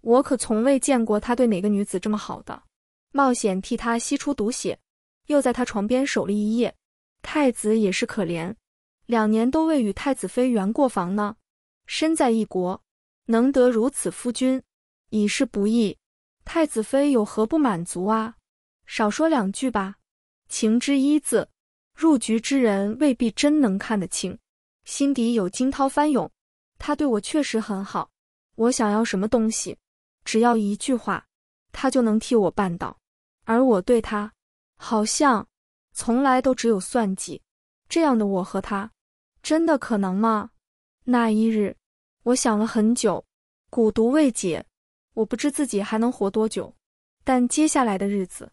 [SPEAKER 1] 我可从未见过他对哪个女子这么好的，冒险替他吸出毒血，又在他床边守了一夜。太子也是可怜，两年都未与太子妃圆过房呢。身在异国，能得如此夫君，已是不易。太子妃有何不满足啊？少说两句吧。情之一字，入局之人未必真能看得清，心底有惊涛翻涌。他对我确实很好，我想要什么东西，只要一句话，他就能替我办到。而我对他，好像从来都只有算计。这样的我和他，真的可能吗？那一日，我想了很久，蛊毒未解，我不知自己还能活多久。但接下来的日子。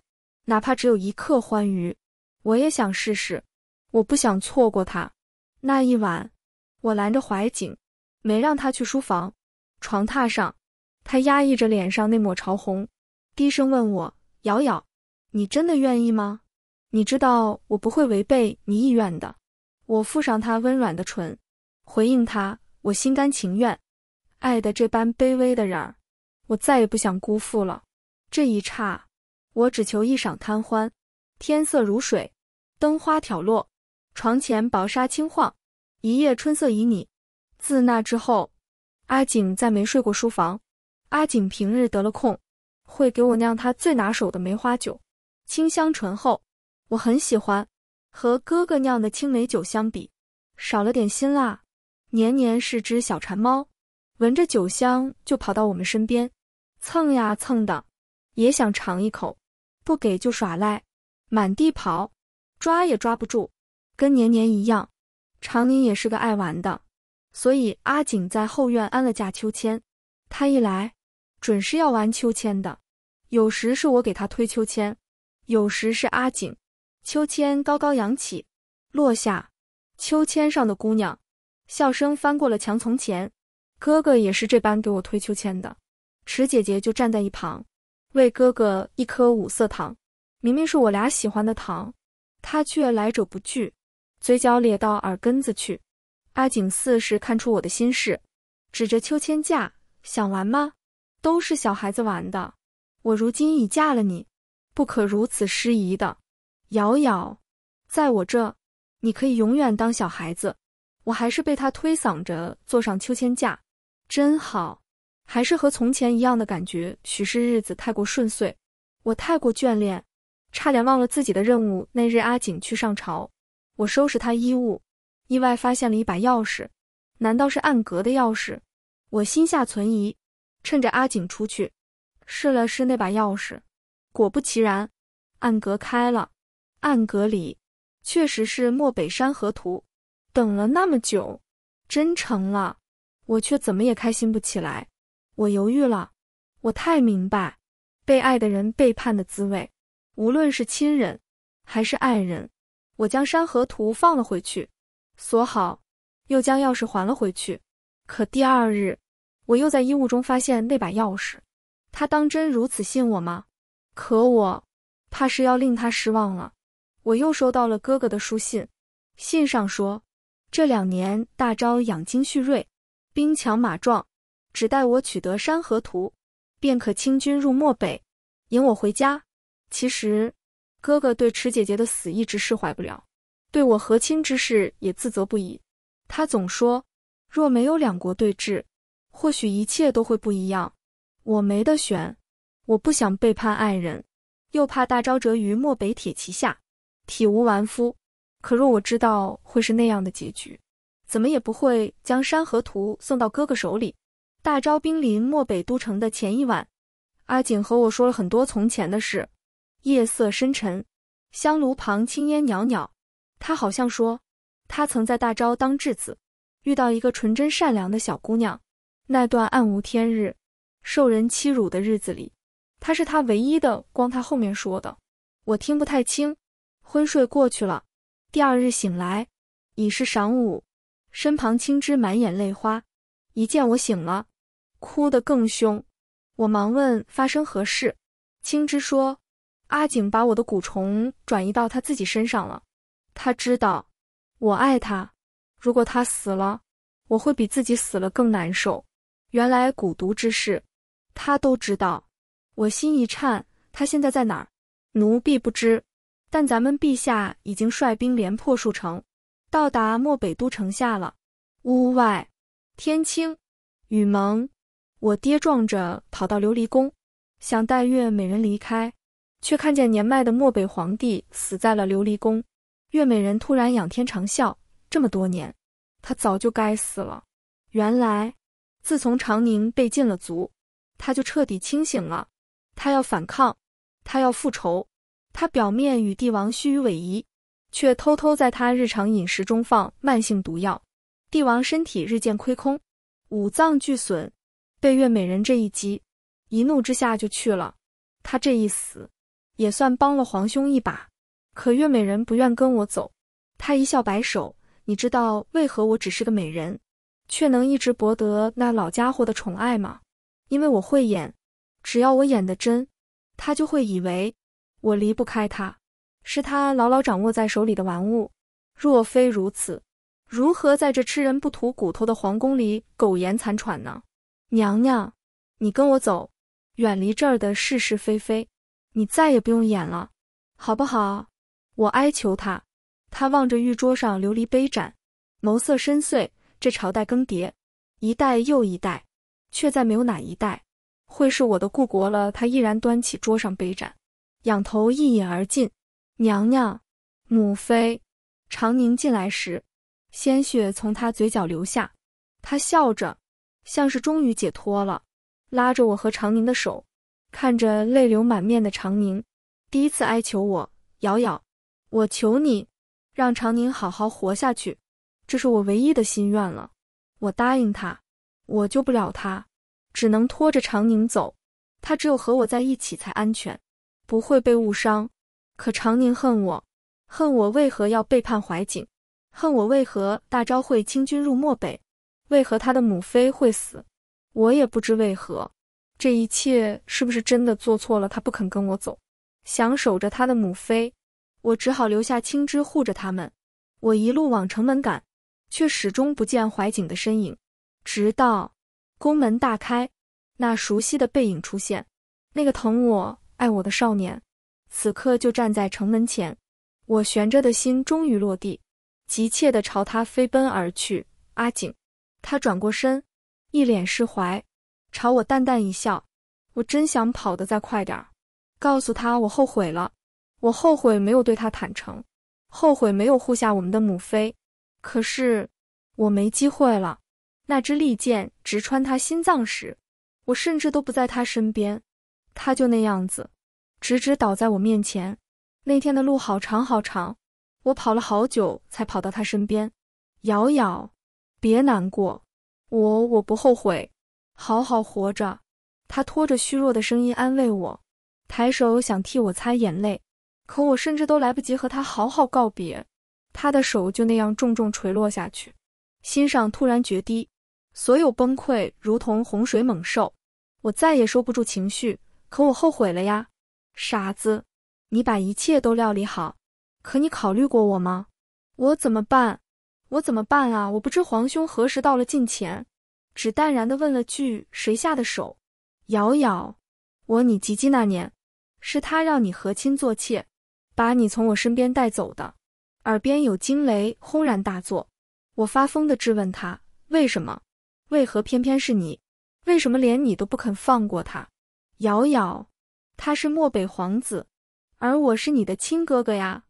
[SPEAKER 1] 哪怕只有一刻欢愉，我也想试试。我不想错过他。那一晚，我拦着怀瑾，没让他去书房。床榻上，他压抑着脸上那抹潮红，低声问我：“瑶瑶，你真的愿意吗？你知道我不会违背你意愿的。”我附上他温软的唇，回应他：“我心甘情愿。爱的这般卑微的人儿，我再也不想辜负了。”这一刹。我只求一晌贪欢，天色如水，灯花挑落，床前薄纱轻晃，一夜春色旖旎。自那之后，阿景再没睡过书房。阿景平日得了空，会给我酿他最拿手的梅花酒，清香醇厚，我很喜欢。和哥哥酿的青梅酒相比，少了点辛辣。年年是只小馋猫，闻着酒香就跑到我们身边，蹭呀蹭的，也想尝一口。不给就耍赖，满地跑，抓也抓不住，跟年年一样。长宁也是个爱玩的，所以阿锦在后院安了架秋千，他一来准是要玩秋千的。有时是我给他推秋千，有时是阿锦。秋千高高扬起，落下，秋千上的姑娘笑声翻过了墙从前。哥哥也是这般给我推秋千的，池姐姐就站在一旁。为哥哥一颗五色糖，明明是我俩喜欢的糖，他却来者不拒，嘴角咧到耳根子去。阿景似是看出我的心事，指着秋千架：“想玩吗？都是小孩子玩的。我如今已嫁了你，不可如此失仪的。”瑶瑶，在我这，你可以永远当小孩子。我还是被他推搡着坐上秋千架，真好。还是和从前一样的感觉，许是日子太过顺遂，我太过眷恋，差点忘了自己的任务。那日阿锦去上朝，我收拾他衣物，意外发现了一把钥匙，难道是暗格的钥匙？我心下存疑，趁着阿锦出去，试了试那把钥匙，果不其然，暗格开了。暗格里确实是漠北山河图，等了那么久，真成了，我却怎么也开心不起来。我犹豫了，我太明白被爱的人背叛的滋味，无论是亲人还是爱人。我将山河图放了回去，锁好，又将钥匙还了回去。可第二日，我又在衣物中发现那把钥匙。他当真如此信我吗？可我怕是要令他失望了。我又收到了哥哥的书信，信上说，这两年大昭养精蓄锐，兵强马壮。只待我取得山河图，便可清军入漠北，引我回家。其实，哥哥对池姐姐的死一直释怀不了，对我和亲之事也自责不已。他总说，若没有两国对峙，或许一切都会不一样。我没得选，我不想背叛爱人，又怕大昭折于漠北铁骑下，体无完肤。可若我知道会是那样的结局，怎么也不会将山河图送到哥哥手里。大昭兵临漠北都城的前一晚，阿景和我说了很多从前的事。夜色深沉，香炉旁青烟袅袅，他好像说，他曾在大昭当质子，遇到一个纯真善良的小姑娘。那段暗无天日、受人欺辱的日子里，他是他唯一的光。他后面说的，我听不太清。昏睡过去了，第二日醒来，已是晌午，身旁青枝满眼泪花，一见我醒了。哭得更凶，我忙问发生何事。青芝说：“阿景把我的蛊虫转移到他自己身上了。他知道我爱他，如果他死了，我会比自己死了更难受。原来蛊毒之事，他都知道。”我心一颤，他现在在哪儿？奴婢不知，但咱们陛下已经率兵连破数城，到达漠北都城下了。屋外天青，雨蒙。我跌撞着跑到琉璃宫，想带月美人离开，却看见年迈的漠北皇帝死在了琉璃宫。月美人突然仰天长啸：这么多年，他早就该死了。原来，自从长宁被禁了族，他就彻底清醒了。他要反抗，他要复仇。他表面与帝王虚与委蛇，却偷偷在他日常饮食中放慢性毒药。帝王身体日渐亏空，五脏俱损。被月美人这一击，一怒之下就去了。他这一死，也算帮了皇兄一把。可月美人不愿跟我走，他一笑摆手。你知道为何我只是个美人，却能一直博得那老家伙的宠爱吗？因为我会演，只要我演得真，他就会以为我离不开他，是他牢牢掌握在手里的玩物。若非如此，如何在这吃人不吐骨头的皇宫里苟延残喘呢？娘娘，你跟我走，远离这儿的是是非非，你再也不用演了，好不好？我哀求他。他望着玉桌上琉璃杯盏，眸色深邃。这朝代更迭，一代又一代，却再没有哪一代会是我的故国了。他毅然端起桌上杯盏，仰头一饮而尽。娘娘，母妃，长宁进来时，鲜血从他嘴角流下，他笑着。像是终于解脱了，拉着我和长宁的手，看着泪流满面的长宁，第一次哀求我：“瑶瑶，我求你，让长宁好好活下去，这是我唯一的心愿了。”我答应他，我救不了他，只能拖着长宁走。他只有和我在一起才安全，不会被误伤。可长宁恨我，恨我为何要背叛怀瑾，恨我为何大昭会清军入漠北。为何他的母妃会死？我也不知为何，这一切是不是真的做错了？他不肯跟我走，想守着他的母妃，我只好留下青枝护着他们。我一路往城门赶，却始终不见怀景的身影。直到宫门大开，那熟悉的背影出现，那个疼我、爱我的少年，此刻就站在城门前。我悬着的心终于落地，急切地朝他飞奔而去。阿景。他转过身，一脸释怀，朝我淡淡一笑。我真想跑得再快点儿，告诉他我后悔了，我后悔没有对他坦诚，后悔没有护下我们的母妃。可是我没机会了。那支利箭直穿他心脏时，我甚至都不在他身边，他就那样子，直直倒在我面前。那天的路好长好长，我跑了好久才跑到他身边，瑶瑶。别难过，我我不后悔，好好活着。他拖着虚弱的声音安慰我，抬手想替我擦眼泪，可我甚至都来不及和他好好告别，他的手就那样重重垂落下去，心上突然决堤，所有崩溃如同洪水猛兽，我再也收不住情绪，可我后悔了呀，傻子，你把一切都料理好，可你考虑过我吗？我怎么办？我怎么办啊？我不知皇兄何时到了近前，只淡然的问了句：“谁下的手？”瑶瑶，我你及笄那年，是他让你和亲做妾，把你从我身边带走的。耳边有惊雷轰然大作，我发疯的质问他：“为什么？为何偏偏是你？为什么连你都不肯放过他？”瑶瑶，他是漠北皇子，而我是你的亲哥哥呀！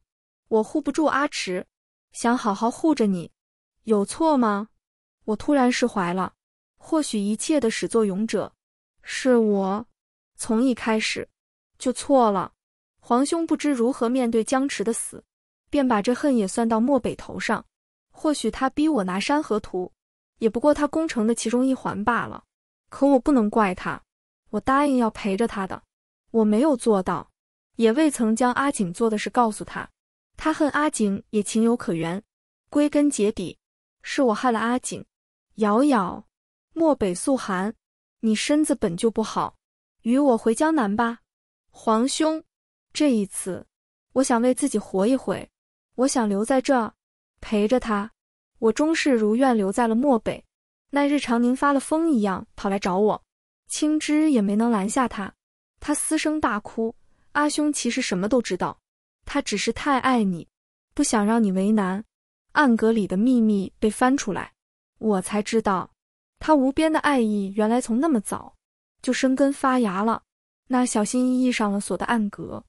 [SPEAKER 1] 我护不住阿池，想好好护着你。有错吗？我突然释怀了。或许一切的始作俑者是我，从一开始就错了。皇兄不知如何面对江池的死，便把这恨也算到漠北头上。或许他逼我拿山河图，也不过他攻城的其中一环罢了。可我不能怪他，我答应要陪着他的，我没有做到，也未曾将阿景做的事告诉他。他恨阿景也情有可原。归根结底。是我害了阿锦，瑶瑶，漠北素寒，你身子本就不好，与我回江南吧。皇兄，这一次，我想为自己活一回，我想留在这，陪着他。我终是如愿留在了漠北。那日长宁发了疯一样跑来找我，青枝也没能拦下他，他嘶声大哭。阿兄其实什么都知道，他只是太爱你，不想让你为难。暗格里的秘密被翻出来，我才知道，他无边的爱意原来从那么早就生根发芽了。那小心翼翼上了锁的暗格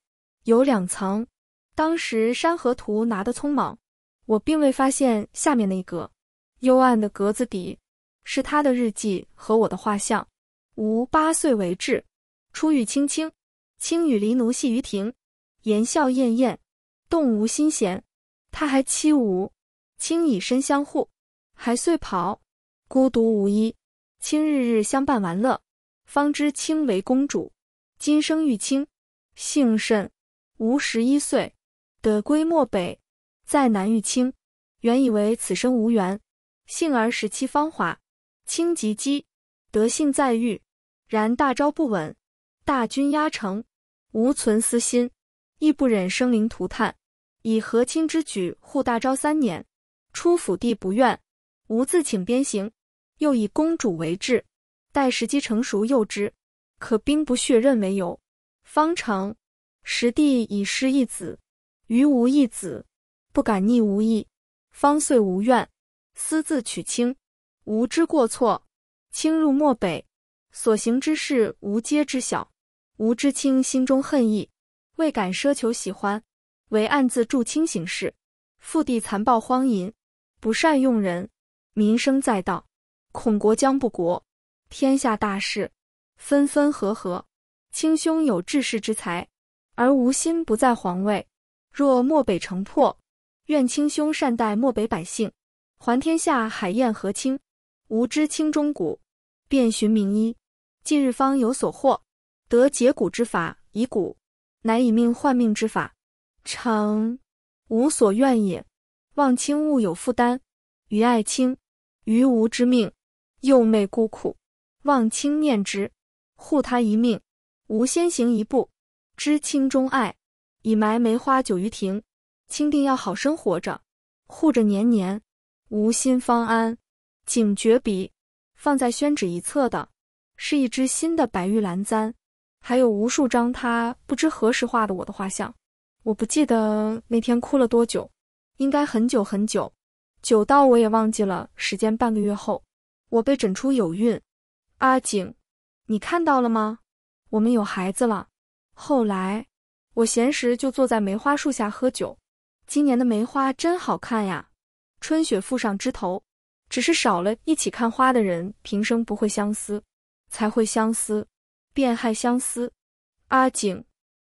[SPEAKER 1] 有两层，当时山河图拿得匆忙，我并未发现下面那一格。幽暗的格子底是他的日记和我的画像。吾八岁为志，初遇青青，青雨离奴戏于庭，言笑晏晏，动无心弦。他还欺吾。卿以身相护，还遂袍，孤独无依。卿日日相伴玩乐，方知卿为公主。今生遇卿，幸甚。吾十一岁得归漠北，在南遇卿。原以为此生无缘，幸而时期芳华。卿及笄，得幸在遇，然大昭不稳，大军压城，无存私心，亦不忍生灵涂炭，以和亲之举护大昭三年。出府地不愿，吾自请鞭刑，又以公主为质，待时机成熟诱之，可兵不血刃为由，方成。时帝已失一子，余无一子，不敢逆吾意，方遂无怨。私自娶亲，吾知过错。轻入漠北，所行之事，吾皆知晓。吾知亲心中恨意，未敢奢求喜欢，唯暗自助卿行事。父地残暴荒淫。不善用人，民生在道，恐国将不国。天下大事，分分合合。亲兄有治世之才，而吾心不在皇位。若漠北城破，愿亲兄善待漠北百姓，还天下海晏河清。吾知清中古，遍寻名医，近日方有所获，得解蛊之法。以蛊乃以命换命之法，诚无所怨也。望清勿有负担，于爱卿，于吾之命，幼妹孤苦，望清念之，护她一命。吾先行一步，知青钟爱，已埋梅花九余亭，清定要好生活着，护着年年，吾心方安。警觉笔放在宣纸一侧的，是一支新的白玉兰簪，还有无数张他不知何时画的我的画像。我不记得那天哭了多久。应该很久很久，久到我也忘记了时间。半个月后，我被诊出有孕。阿景，你看到了吗？我们有孩子了。后来，我闲时就坐在梅花树下喝酒。今年的梅花真好看呀，春雪覆上枝头，只是少了一起看花的人。平生不会相思，才会相思，便害相思。阿景，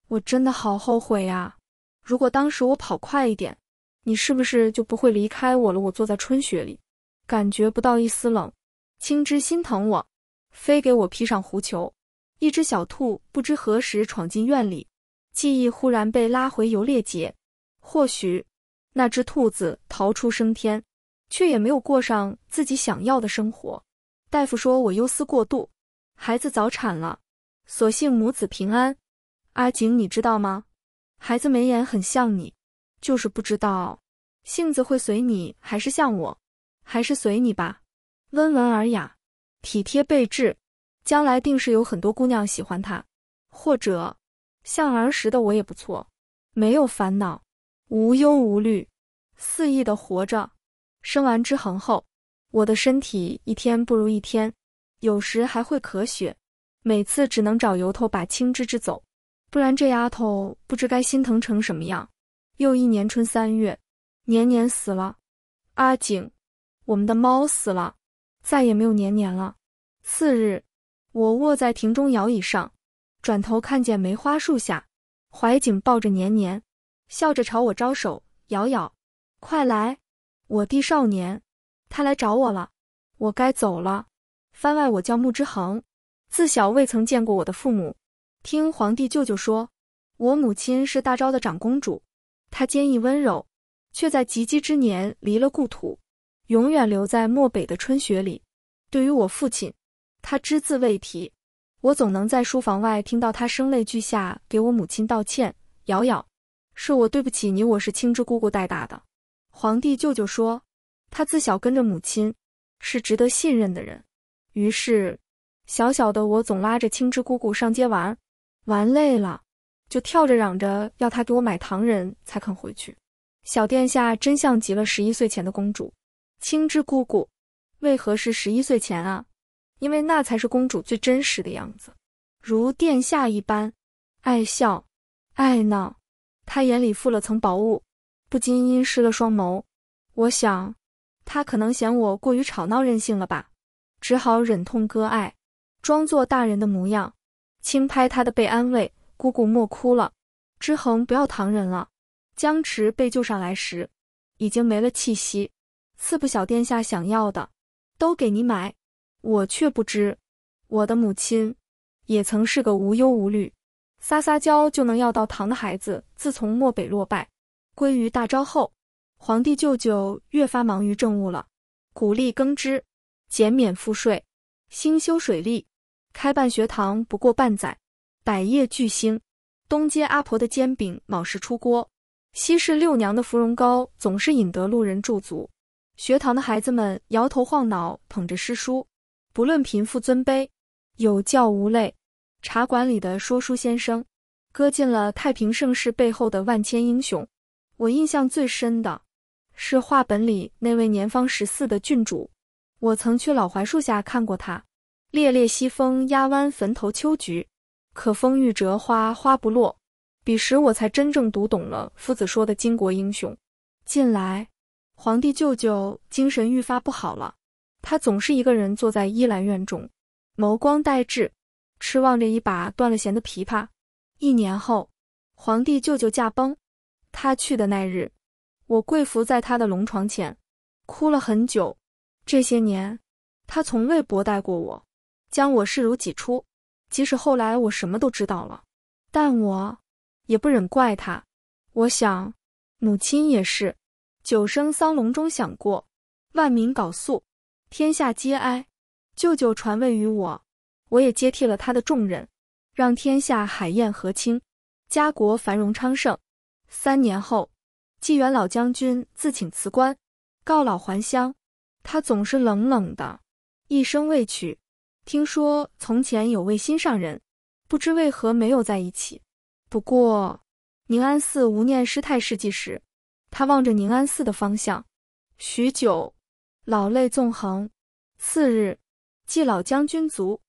[SPEAKER 1] 我真的好后悔呀！如果当时我跑快一点。你是不是就不会离开我了？我坐在春雪里，感觉不到一丝冷。青枝心疼我，非给我披上狐裘。一只小兔不知何时闯进院里，记忆忽然被拉回游猎节。或许那只兔子逃出升天，却也没有过上自己想要的生活。大夫说我忧思过度，孩子早产了，所幸母子平安。阿景，你知道吗？孩子眉眼很像你。就是不知道性子会随你，还是像我，还是随你吧。温文尔雅，体贴备至，将来定是有很多姑娘喜欢他。或者像儿时的我也不错，没有烦恼，无忧无虑，肆意的活着。生完之恒后，我的身体一天不如一天，有时还会咳血，每次只能找由头把青枝支走，不然这丫头不知该心疼成什么样。又一年春三月，年年死了。阿景，我们的猫死了，再也没有年年了。次日，我卧在亭中摇椅上，转头看见梅花树下，怀瑾抱着年年，笑着朝我招手：“瑶瑶，快来！我弟少年，他来找我了。我该走了。”番外，我叫穆之恒，自小未曾见过我的父母，听皇帝舅舅说，我母亲是大昭的长公主。他坚毅温柔，却在及笄之年离了故土，永远留在漠北的春雪里。对于我父亲，他只字未提。我总能在书房外听到他声泪俱下给我母亲道歉：“瑶瑶，是我对不起你。我是青芝姑姑带大的。”皇帝舅舅说，他自小跟着母亲，是值得信任的人。于是，小小的我总拉着青芝姑姑上街玩，玩累了。就跳着嚷着要他给我买糖，人才肯回去。小殿下真像极了十一岁前的公主。青芝姑姑，为何是十一岁前啊？因为那才是公主最真实的样子，如殿下一般，爱笑，爱闹。她眼里覆了层薄雾，不禁阴湿了双眸。我想，她可能嫌我过于吵闹任性了吧，只好忍痛割爱，装作大人的模样，轻拍她的背，安慰。姑姑莫哭了，之恒不要糖人了。江池被救上来时，已经没了气息。四不小殿下想要的，都给你买，我却不知。我的母亲，也曾是个无忧无虑、撒撒娇就能要到糖的孩子。自从漠北落败，归于大昭后，皇帝舅舅越发忙于政务了，鼓励耕织，减免赋税，兴修水利，开办学堂。不过半载。百业巨星，东街阿婆的煎饼卯时出锅，西市六娘的芙蓉糕总是引得路人驻足。学堂的孩子们摇头晃脑捧着诗书，不论贫富尊卑，有教无类。茶馆里的说书先生，搁尽了太平盛世背后的万千英雄。我印象最深的是话本里那位年方十四的郡主，我曾去老槐树下看过他。烈烈西风压弯坟头秋菊。可风遇折花，花不落。彼时我才真正读懂了夫子说的“巾帼英雄”。近来，皇帝舅舅精神愈发不好了，他总是一个人坐在依兰院中，眸光呆滞，痴望着一把断了弦的琵琶。一年后，皇帝舅舅驾崩。他去的那日，我跪伏在他的龙床前，哭了很久。这些年，他从未薄待过我，将我视如己出。即使后来我什么都知道了，但我也不忍怪他。我想，母亲也是。九生桑钟中想过，万民缟素，天下皆哀。舅舅传位于我，我也接替了他的重任，让天下海晏河清，家国繁荣昌盛。三年后，纪元老将军自请辞官，告老还乡。他总是冷冷的，一生未娶。听说从前有位心上人，不知为何没有在一起。不过宁安寺无念师太事迹时，他望着宁安寺的方向，许久，老泪纵横。次日，祭老将军卒，